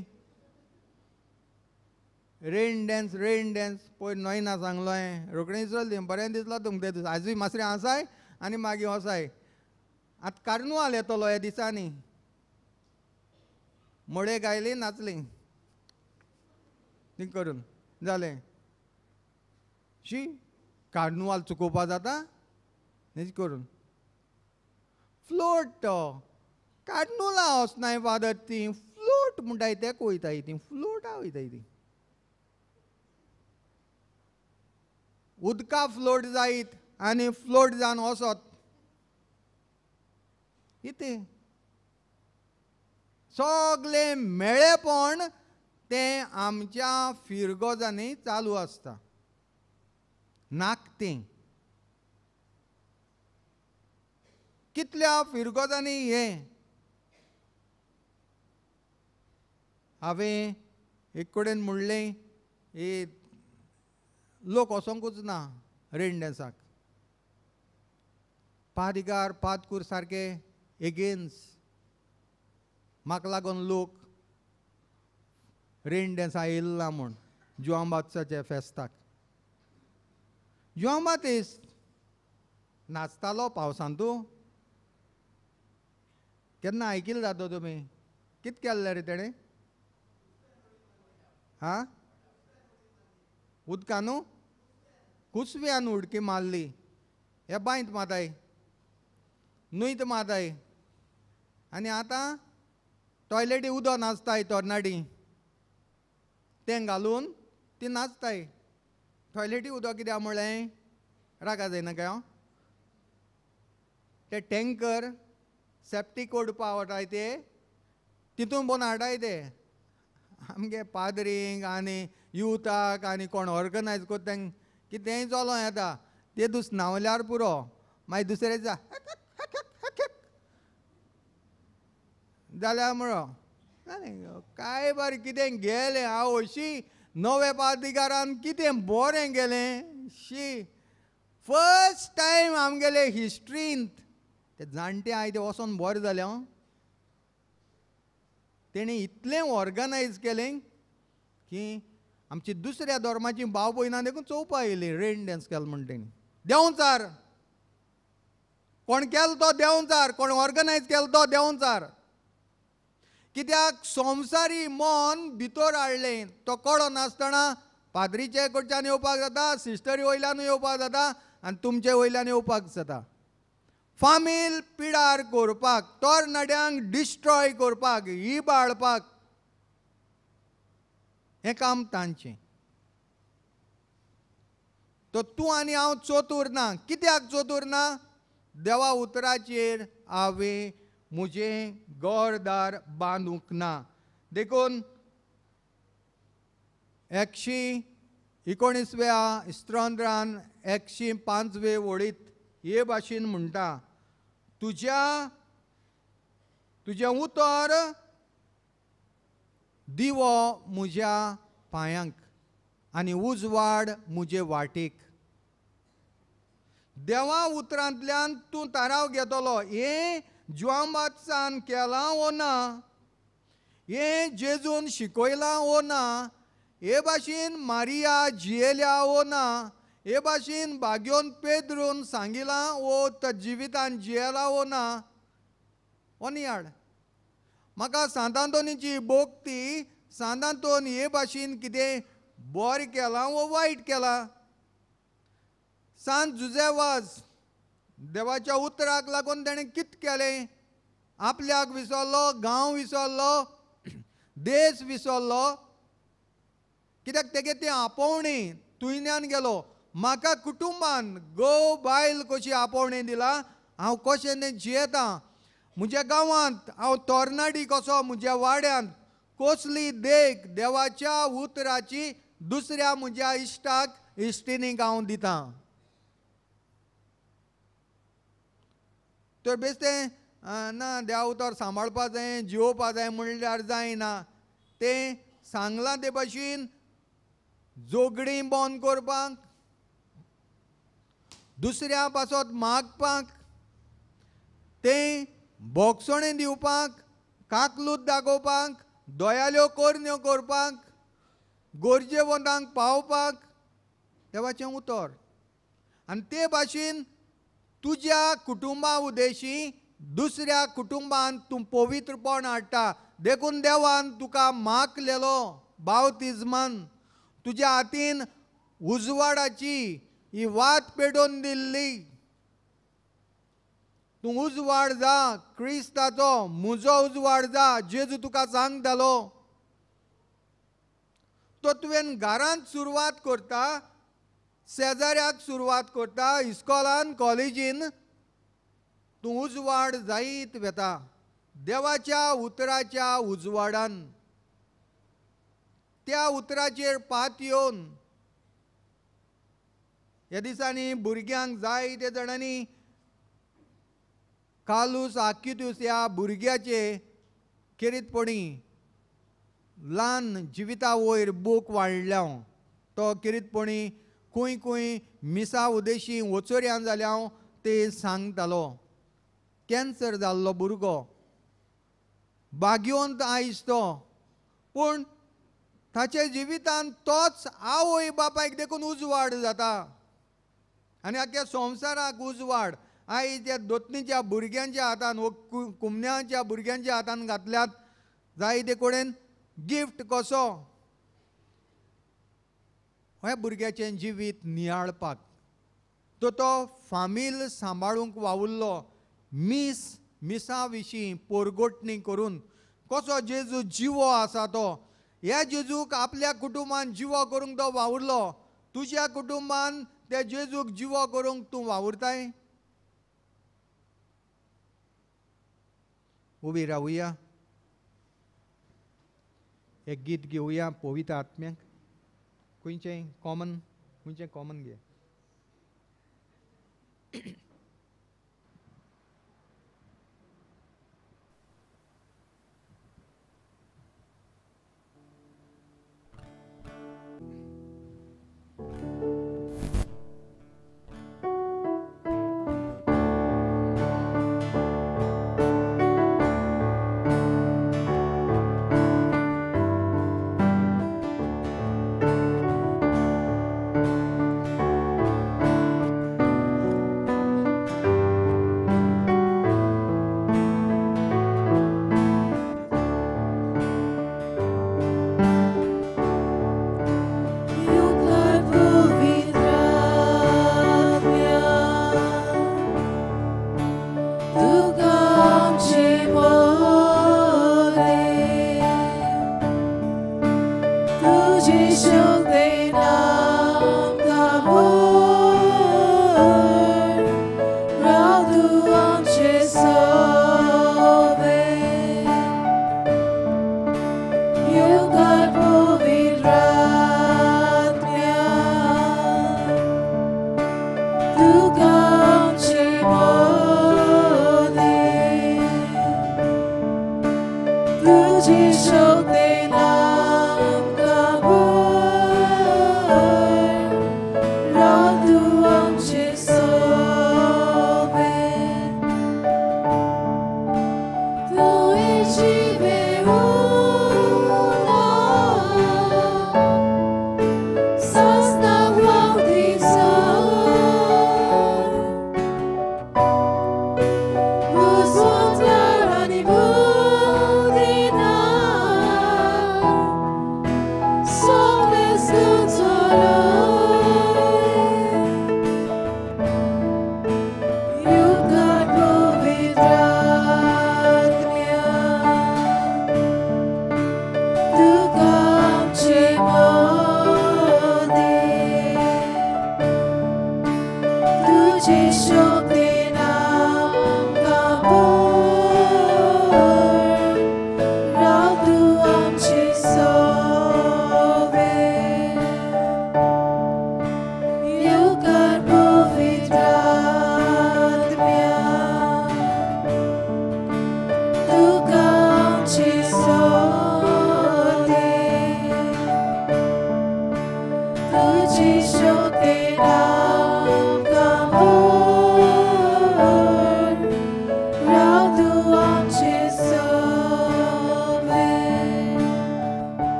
रेन डॅन्स रेन डॅन्स पळय नॉयना सांगलो हांवें रोखडें विसरलें बरें दिसलां तुमकां ते दीस आजूय मात्सरें आसाय आनी मागीर वसाय आतां कार्नवाल येतलो ह्या दिसांनी मोडे गायली नाचली ती करून जालें शी कार्नवाल चुकोवपा जाता हेच करून फ्लोट तो कार्नोला वसनाय फादर ती फ्लोट म्हणटाय तेका वयताय ती फ्लोटा वयताय ती उदका फ्लोट जायत आणि फ्लोट जावन वसत कितें सगळे मेळेपण ते आमच्या फिरगोजांनी चालू आसता नाकतें कितल्या फिरगोजांनी हे हांवें एक कडेन म्हणलें लोक वसोंकूच ना रेंडेसाक पादिगार पादकूर सारके एगेन्स्ट म्हाका लागून लोक रेन डेन्सा येयला म्हूण जुआंबातच्या फेस्ताक जुआंबातीस नाचतालो पावसान तूं केन्ना आयकिल्लो जाता तुमी कित केल्लें रे तेणें हां उदकानू कुसव्यान उडकी मारली हे बांयत माताय न्हूयत मारताय आनी आतां टॉयलेटी उदो नाचताय तरणाटी तें घालून ती नाचताय टॉयलेटी उदो कित्याक म्हणलें रागा जायना काय हो? ते टँकर सेप्टीक ओडपा वटाय ते तितून बोन हाडाय ते आमगे पादरींक आनी युथाक आनी कोण ऑर्गनायज कोत कितेंय चलो येता ते दुसनावल्यार पुरो मागीर दुसरे जा जाल्यार म्हणो जालें काय कितें गेलें हांव अशी नवे पादिकारान कितें बरें गेलें शी फर्स्ट टायम आमगेले हिस्ट्रींत ते जाणटे आई ते वचोन बरें जालें हांव तेणी इतलें ऑर्गनायज केलें की आमची दुसऱ्या धर्माची बाव पयना देखून चोवपा येयली रेन डॅन्स केलो म्हण तेणी देंवचार कोण केलो तो देंवचार कोण ऑर्गनायज केलो तो देंवचार कित्याक संवसारी मन भितर हाडलें तो कळो नासतना पाद्रीचे कडच्यान येवपाक जाता सिस्टरी वयल्यान येवपाक जाता आनी तुमचे वयल्यान येवपाक जाता फामील पिडार कोरपाक तरणाट्यांक डिस्ट्रॉय ही बाळपाक हें काम तांचें तर तूं आनी हांव चतुर ना कित्याक चतुर ना देवा उतराचेर हांवें म्हजें गोरदार बांदूंक ना देखून एकशी एकोणीसव्या इस्त्रोंद्रान एकशी पांचवे वळीत हे भाशेन म्हणटा तुज्या तुजें उतर दिवो म्हज्या पांयांक आनी उजवाड म्हजे वाटेक देवा उतरांतल्यान तूं ताराव घेतलो हे जुआंबाचान केलां वो ना हे जेजून शिकयलां वो ना हे भाशेन मारिया जियेल्या वो ना हे भाशेन भाग्योन पेद्रून सांगिलां वो त जिवितान जियेला वो ना ओनियाड म्हाका सांतांतोनीची भोक्ती सांतांतोन हे भाशेन कितें बरें केलां वो वायट केलां सांत जुजेवाज देवाच्या उतराक लागून ताणें कित केलें आपल्याक विसरलो गांव विसरलो देश विसरलो कित्याक तेगे ते आपोवणी तुयन्यान गेलो म्हाका कुटुंबान गो बायल कशी आपोवणी दिला हांव कशें ते जियेतां म्हज्या गांवांत हांव तोरणाडी कसो म्हज्या वाड्यांत कसली देख देवाच्या उतराची दुसऱ्या म्हज्या इश्टाक इश्टिनीक हांव दितां तर बेस्टें ना उतर सांबाळपा जाय जिवोवपा जाय म्हणल्यार जायना तें सांगलां ते भाशेन जोगडी बंद करपाक दुसऱ्या पासत मागपाक तें बोगसोणें दिवपाक काकलूत दाखोवपाक दोयाल्यो कोरन्यो करपाक गोरजेवंतांक पावपाक देवाचें उतर आनी ते भाशेन तुज्या कुटुंबा उदेशी दुसऱ्या कुटुंबान तूं पवित्रपण हाडटा देखून देवान तुका भाव बावतिजमान तुज्या हातीन उजवाडाची ही वात पेटोवन दिल्ली तूं उजवाड जा क्रिस्ताचो म्हजो उजवाड जा जेजू तुका सांगतालो तो तुवें घरांत सुरवात करता शेजाऱ्याक सुरवात करता इस्कॉलान कॉलेजीन तूं उजवाड जायत वेता देवाच्या उतराच्या उजवाडान त्या उतराचेर पात येवन ह्या दिसांनी भुरग्यांक जायते जाणांनी कालूस आकितूस ह्या भुरग्याचे किरीतपणी ल्हान जिविता वयर बूक वाडल्या तो किरीतपणी खंय खूंय मिसा उदेशी वचोऱ्यान जाल्या हांव ते सांगतालो कॅन्सर जाल्लो भुरगो बागयोंत आयज तो पूण ताच्या जिवितांत तोच आवय बापायक देखून उजवाड जाता आनी आख्या संवसाराक उजवाड आयज त्या दोतनीच्या भुरग्यांच्या हातान वो कुमन्यांच्या भुरग्यांच्या हातान घातल्यात जायते कडेन गिफ्ट कसो हे भुरग्याचें जिवीत नियाळपाक तो तो फामील सांबाळूंक वावुरलो मीस मिसा विशीं पोरगोटणी करून कसो जेजू जिवो आसा तो ह्या जेजूक आपल्या कुटुंबान जिवो करूंक तो वावुरलो तुज्या कुटुंबान त्या जेजूक जिवो करूंक तूं वावुरताय उबी रावया एक गीत घेऊया पविता आत्म्याक खंयचें कॉमन खंयचें कॉमन घे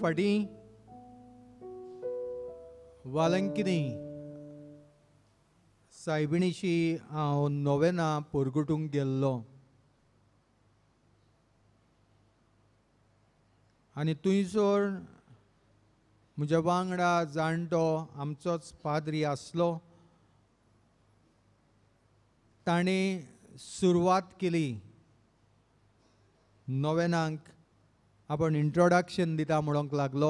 फटी वालंकिनी सायबिणीशी हांव नोवेना पोरगुटूंक गेल्लो आनी थंयसर म्हज्या वांगडा जाणटो आमचोच पाद्री आसलो ताणें सुरवात केली नोवेनांक आपण इंट्रोडक्शन दिता म्हणोंक लागलो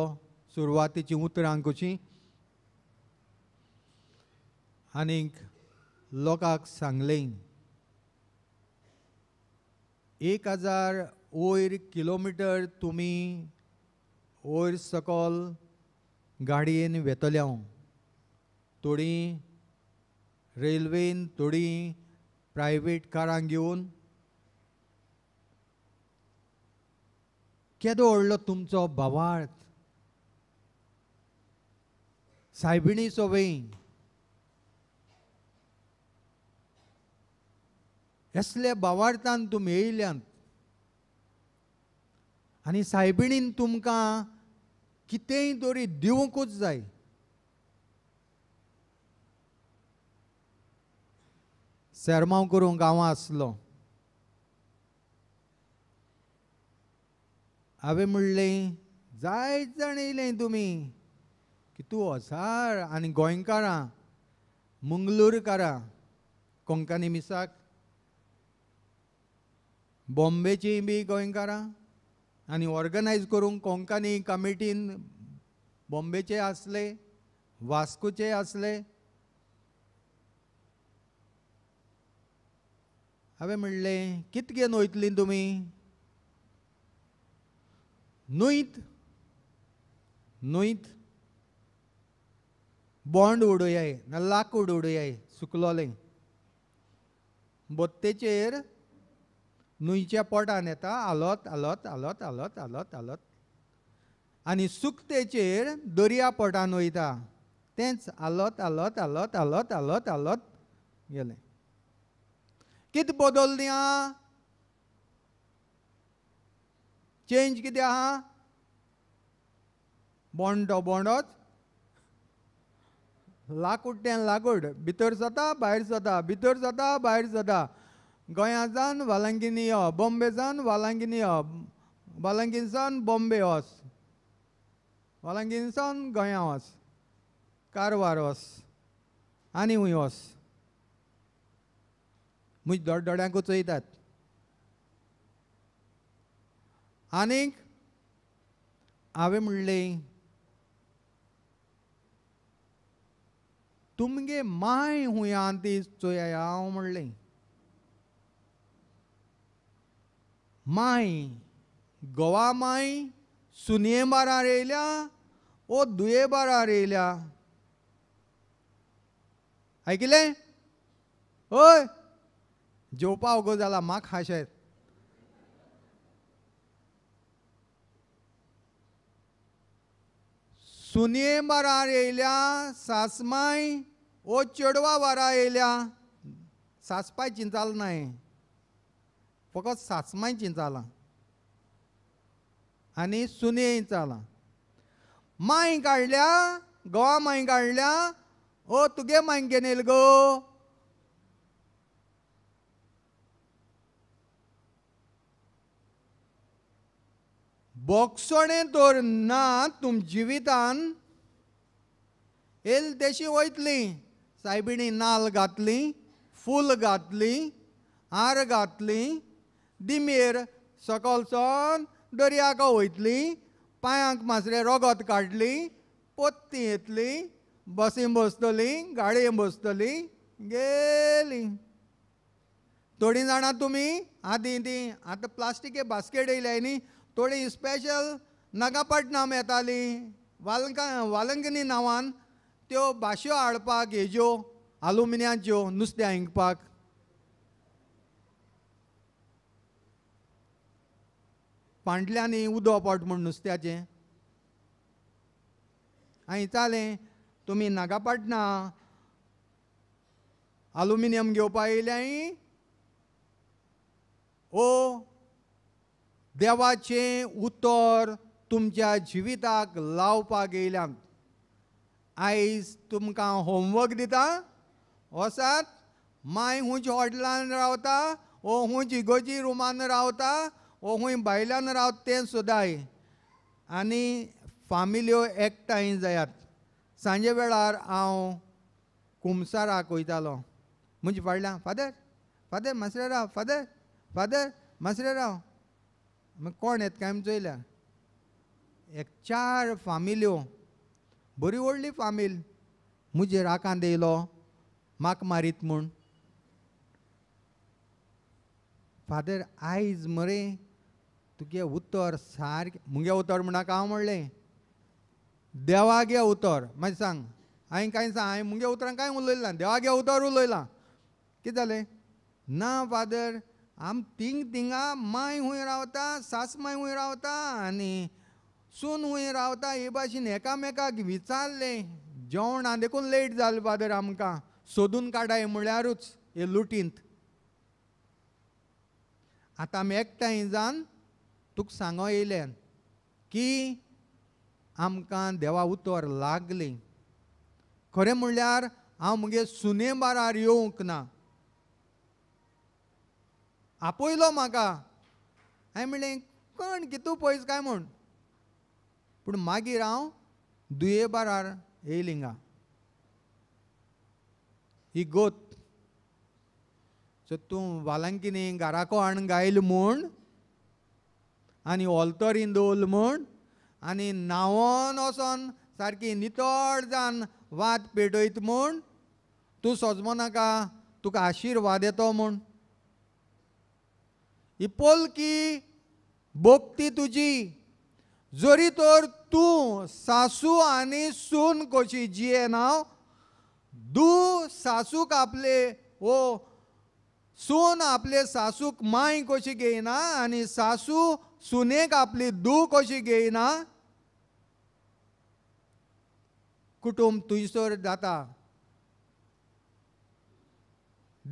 सुरवातीची उतरां कशी आनीक लोकांक सांगलें एक हजार वयर किलोमिटर तुमी वयर सकल गाडयेन वेतल्या थोडीं रेल्वेन थोडीं प्रायवेट कारां घेवन केदो व्हडलो तुमचो बावार्थ सायबिणी सोबेन असले बवाळतान तुम्ही येयल्यात आणि सायबिणीन तुमकां कितेंय तरी दिवंकूच जाय सैरमाव करूंक गांवां आसलो हांवें म्हणलें जायत जाण येयलें तुमी की तूं ओसार आनी गोंयकारां मंगलोरकारां कोंकणी मिसाक बॉम्बेची बी गोंयकारां आनी ऑर्गनायज करूंक कोंकणी कमिटीन बॉम्बेचे आसले वास्कोचे आसले हांवें म्हणलें कितकेन वयतलीं तुमी नुईत नुईत बॉन्ड उडोयाय ना लाकूड उडोयाय सुकलोलें बोत्तेचेर नुईच्या पोटान येता आलोत आलोत आलोत आलोत आलोत आलोत आणि सुकतेचेर दर्या पोटान वयता तेंच आलोत आलोत आलोत आलोत आलोत आलोत गेलें कित बदल दिया चेंज कितें आहा बोंडो बोंडोच लाकूड तें लाकूड भितर जाता भायर जाता भितर जाता भायर जाता गोंयाच्यान वालांगिनी यो बॉम्बे बॉम्बेच्यान वालांगीन यो सावन बॉम्बे वस सावन गोंया वस कारवार वस आनी हूंय वस म्हज्या दोड दोड्यांकूच चयतात आनीक हांवें म्हणलें तुमगे माय हुयां ती चोया हांव म्हणलें माय गोवा माय सुनये बारार येयल्या ओ दुये बारार येयल्या आयकिलें हय जेवपा उगो जाला म्हाका खाशेत सुने बारा येयल्या सासमाय ओ चेडवा बारा येयल्या सासपाय चिंचाल नाही फक्त सासमाय चिंतालां आणि सुने चालां माय काढल्या गोवा माय काढल्या ओ तुगे माय घेन येल गो बोगसोणें तर ना तुम जिवितान येल तेशी वयतली सायबिणी नाल घातली फूल घातली हार घातली दिमेर सकलसोन दर्याक वयतली पांयांक मासरे रगत काडली पोत्ती येतली बसीन बसतली गाडयेन बसतली गेली थोडी जाणां तुमी आदीं ती आतां प्लास्टिके बास्केट येयल्या न्ही थोडी स्पेशल नगापटनाम येताली वालंका वालंगनी नांवान त्यो भाश्यो हाडपाक हेज्यो आलुमिनियाच्यो नुस्त्या हिंकपाक पांडल्यांनी उदो पोट म्हूण नुस्त्याचें हांवें विचारलें तुमी नागापाटणा आलुमिनियम घेवपा येयल्याय ओ हो, देवाचे उतर तुमच्या जिविताक लावपाक येयल्या आयज तुमकां होमवर्क दिता वसात माय हुंच्या हॉटेलान रावता ओ हुंच इगोजी रुमान रावता वो हूंय भायल्यान रावता तें सुदाय आनी फामिल्यो एकठांय जायात सांजे वेळार हांव कुमसाराक वयतालो म्हणजे फाडल्यान फादर फादर राव फादर फादर राव मग कोण येत काय चोयल्या एक चार फामिल्यो बरी व्हडली फामील म्हजेर आकांत येयलो माक मारीत म्हूण फादर आयज मरे तुगे उतर सारकें मुगे उतर म्हणाका हांव म्हणलें देवा गे उतर मागीर सांग हांवें कांय सांग हांवें मुगे उतरांक कांय उलयलां देवा गे उतर उलयलां कितें जालें ना फादर आम तिंगा माय हुय रावता सास माय हुय रावता आनी सून हुंय रावता हे भाशेन एकामेकाक विचारलें जेवणा देखून लेट जालें फादर आमकां सोदून काडाय म्हळ्यारूच हे लुटींत आतां आमी एकठांय जावन तुका सांगो येयल्यान की आमकां देवा उतर लागली खरें म्हणल्यार हांव म्हगे सुने येवंक ना आपयलो म्हाका हांवें म्हणलें कण की तूं पयस काय म्हूण पूण मागीर हांव दुयेबारार येयल हिंगा ही गोत सो तूं वालांकिनी घाराको हाण गायल म्हूण आनी ओलतरी दवरल म्हूण आनी न्हांवोन वोसोन सारकी नितळ जावन वात पेटयत म्हूण तूं सोजमो नाका तुका आशिर्वाद येतो म्हूण इपोलकी पोलकी बोगती तुझी जरी तर तू सासू आनी सून कशी जिये नाव दू सासूक आपले ओ हो, सून आपले सासूक माय कशी घेयना आनी सासू सुनेक आपली दू कशी घेयना कुटुंब तुयसर जाता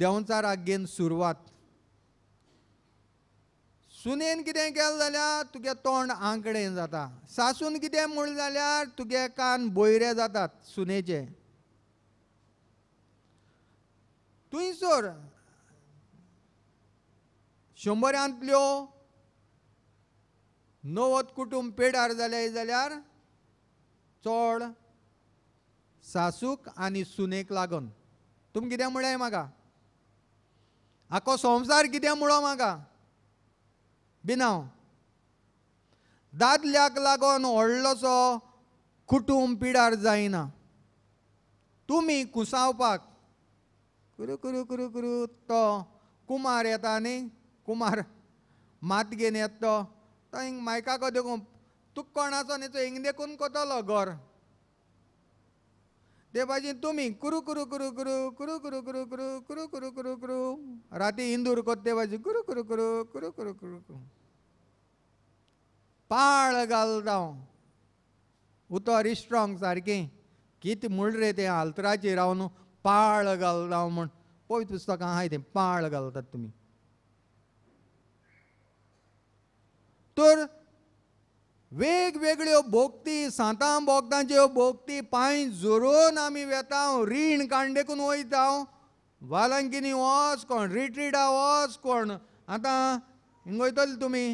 देवचा घेन सुरवात सुनेन कितें केलें जाल्यार तुगे तोंड आंकडेन जाता सासून कितें म्हूण जाल्यार तुगे कान बोयरे जातात सुनेचे तुवें सोर शंबरांतल्यो णव्वद कुटुंब पेडार जाले जाल्यार चोड सासूक आनी सुनेक लागून तुमी कितें म्हळें म्हाका आखो संवसार कितें म्हणो म्हाका बिनांव दादल्याक लागून व्हडलोसो कुटुंब पिडार जायना तुमी कुसावपाक कुरू कुरू कुरू कुरू तो कुमार येता न्ही कुमार मात घेन येत तो तो हिंग मायकाक देखून तुका कोणाचो न्ही तो हिंग देखून कोतलो घर ते भाजी तुम्ही कुरू कुरू कुरू कुरू कुरू कुरू कुरू कुरू कुरू कुरू कुरू कुरू राती इंदूर कोत ते भाजी कुरू कुरू कुरू कुरू कुरू कुरू कुरू पाळ घालता उतर इस्ट्रॉंग सारकें कितें म्हण रे तें हालतराचेर रावन पाळ घालता म्हूण पळय पुस्तकां आहाय तें पाळ घालतात तुमी तर वेगवेगळ्यो भोगती सांतां भोगतांच्यो भोगती पांय जोरोवन आमी वेता रीण कांडेकून वयता वालांकिनी वच कोण रिट्रिटा वच कोण आतां हिंग वयतले तुमी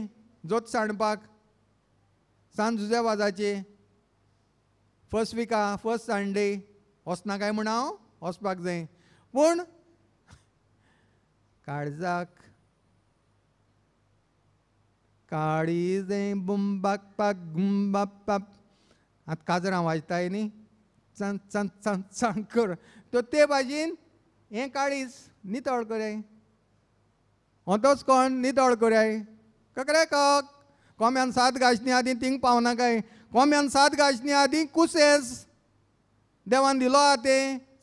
जोत साणपाक सांजुज्या वाजाचे फर्स्ट विका फर्स्ट संडे वचना काय म्हण हांव वचपाक जाय पूण काळजाक काळीजे बुंबाक पाक गुंबाप पाप आतां काजरां वाजताय न्ही चान कर तो ते भाजीन हें काळीज नितळ हो होतोच कोण नितळ करे ककरे कक कोम्यान सात गाजनी आधी थिंग पावना काय कोम्यान सात गाजनी आदी कुसेस देवान दिलो ते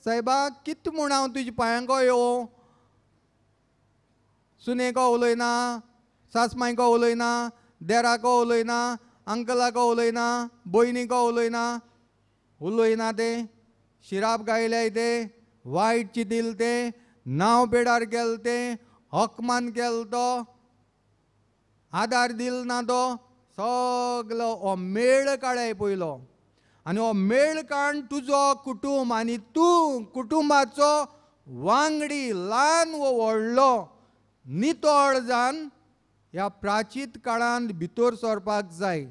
सायबा कित म्हूण हांव तुज्या पांयांको यो सुनेको उलयना सासमायको उलयना देराको उलयना अंकलाको उलयना भयणीको उलयना उलयना ते शिराप गायल्याय ते वायट चिंतील ते नांव पेडार केल ते हकमान केल तो आदार दिल ना तो सगलो हो मेळ काळाय पयलो आनी हो मेळ काण तुजो कुटुंब आनी तूं कुटुंबाचो वांगडी ल्हान वो व्हडलो नितळ जावन ह्या प्राचीत काळांत भितर सरपाक जाय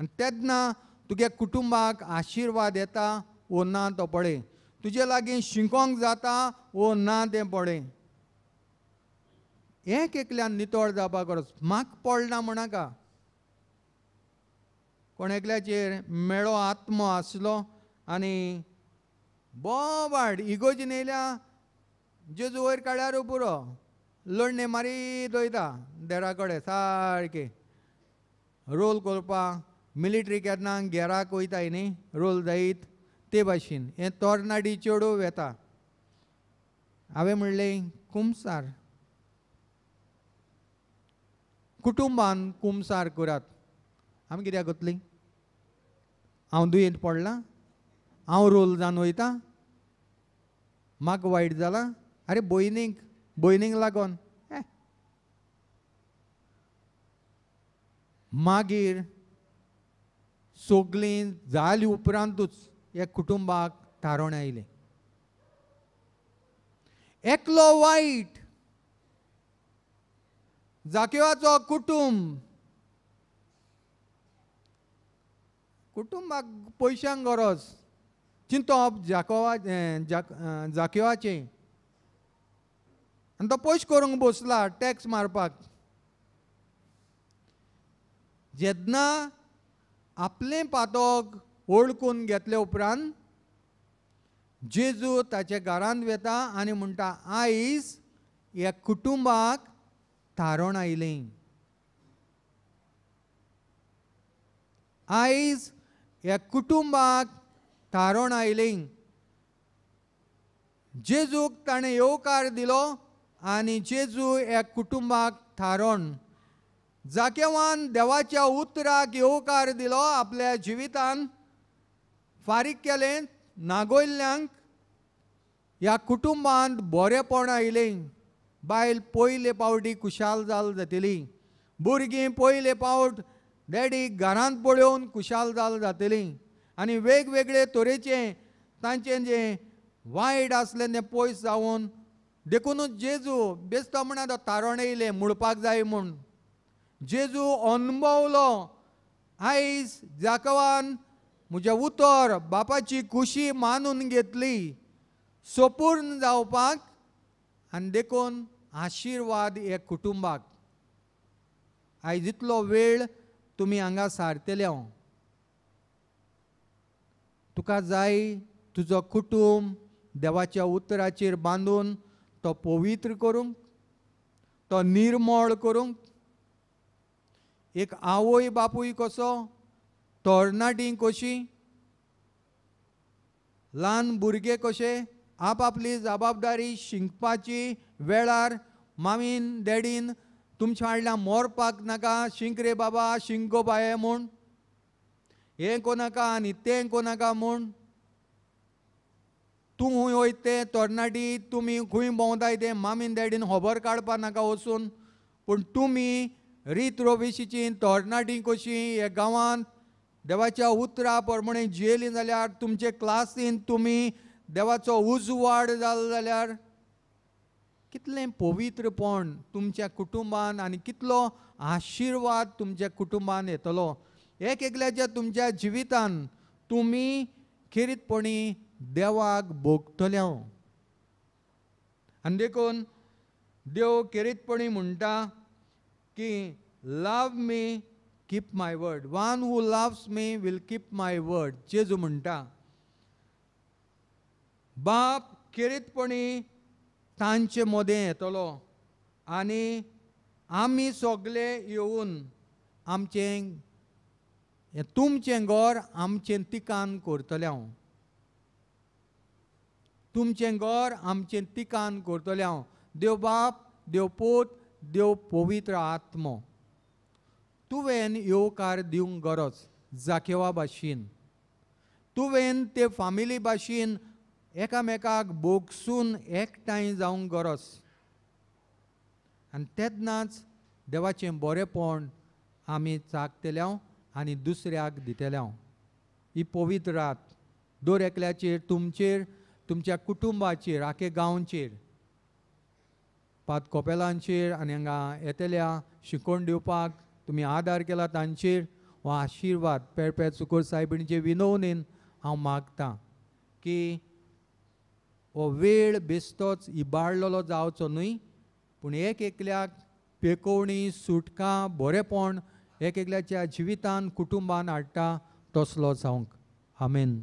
आनी तेन्ना तुगे कुटुंबाक आशिर्वाद येता वो ना तो पळय तुजे लागीं शिकोंक जाता वो ना तें पळय एक एकल्यान नितळ जावपाक गरज म्हाक पडना म्हणाका कोण एकल्याचेर मेळो आत्मो आसलो आनी बोवाड इगोजीन येयल्या जेजू वयर काड्यार पुरो लडणे मारीत दोयता देरा कडेन सारके रोल करपा मिलिटरी केन्ना गेराक वयताय न्ही रोल जायत ते भाशेन हे तोरणाडी चेडूं येता हांवें म्हणलें कुमसार कुटुंबान कुमसार करात आमी कित्याक करतली हांव दुयेंत पडलां हांव रोल जावन वयतां म्हाका वायट जालां अरे भयणीक भयणीक लागोन मागीर सगळी जाली उपरांतूच ह्या कुटुंबाक थारोण आयलें एकलो वायट जाकिवाचो कुटुंब कुटुंबाक पयशांक गरज चिंतप जाकोवा जाकिवाचें आनी तो पयशे करूंक बसला टॅक्स मारपाक जेदना आपलें पातोक ओळखून घेतले उपरांत जेजू ताच्या घरांत वेता आनी म्हणटा आयज ह्या कुटुंबाक तारण आयलें आयज ह्या कुटुंबाक तारण आयलें जेजूक ताणें येवकार दिलो आनी जेजू ह्या कुटुंबाक थारण जाकेवान देवाच्या उतराक येवकार दिलो आपल्या जिवितान फारीक केलें नागोयल्ल्यांक ह्या कुटुंबांत बरेपण आयलें बायल पयले पावटी खुशाल जाल जातली भुरगीं पयले पावट डॅडी घरांत पळोवन खुशाल जाल जातली आनी वेगवेगळे तरेचे तांचें जें वायट आसलें तें पयस जावन देखूनच जेजू बेस्तो म्हणा तो तारण येयलें मुडपाक जाय म्हूण जेजू अनुभवलो आयज जाकवान म्हज्या उतर बापाची खुशी मानून घेतली सोपूर्ण जावपाक आनी देखून आशीर्वाद हे कुटुंबाक आयज इतलो वेळ तुमी हांगा सारतले हांव तुका जाय तुजो कुटुंब देवाच्या उतराचेर बांदून तो पवित्र करूंक तो निर्मळ करूंक एक आवय बापूय कसो तरणाटीं कशी ल्हान भुरगे कशे आपापली जबाबदारी शिंकपाची वेळार मामीन डॅडीन तुमच्या वांगडा मोरपाक नाका शिंक रे बाबा शिंक गो बाये म्हूण हें कोनाका आनी तें कोनाका म्हूण तूं खूंय वयत ते तरणाटी तुमी खूंय भोंवताय ते मामीन डॅडीन होबर काडपा नाका वचून पूण तुमी रीत रोविशीची तरणाटी कशी हे गांवांत देवाच्या उतरा प्रमाणे जियेली जाल्यार तुमचे क्लासीन तुमी देवाचो उजवाड जालो जाल्यार कितलें पवित्रपण तुमच्या कुटुंबान आनी कितलो आशिर्वाद तुमच्या कुटुंबान येतलो एक एकल्याच्या तुमच्या जिवितान तुमी खेरीतपणी देवाक भोगतल्या आनी देखून देव खेरीतपणी म्हणटा की love me keep my word one who loves me will keep my word जेजू म्हणटा बाप खेरीतपणी तांचे मोदें येतलो आनी आमी सगळे येवन आमचें तुमचें घर आमचें तिकान करतले हांव तुमचें घर आमचें तिकान करतले हांव देव बाप देव पोत देव पवित्र आत्मो तुवें येवकार दिवंक गरज जाखेवा भाशेन तुवें ते फामिली भाशेन एकामेकाक बोगसून एकठांय जावंक गरज आनी तेन्नाच देवाचें बरेंपण आमी चाकतेल्यां आनी दुसऱ्याक दितेल्या ही पवित्र रात दर एकल्याचेर तुमचेर तुमच्या कुटुंबाचेर आखे गांवचेर पात कोपेलांचेर आनी हांगा येतल्या शिकोण दिवपाक तुमी आदार केला तांचेर वा हो आशिर्वाद पेळपेळ सुकोर सायबिणीचे विनवणेन हांव मागतां की हो वेळ बेस्तोच इबाळलेलो जावचो न्हय पूण एक एकल्याक पेकोवणी सुटका, बरेपण एक एकल्याच्या जिवितान कुटुंबान हाडटा तसलो जावंक आमेन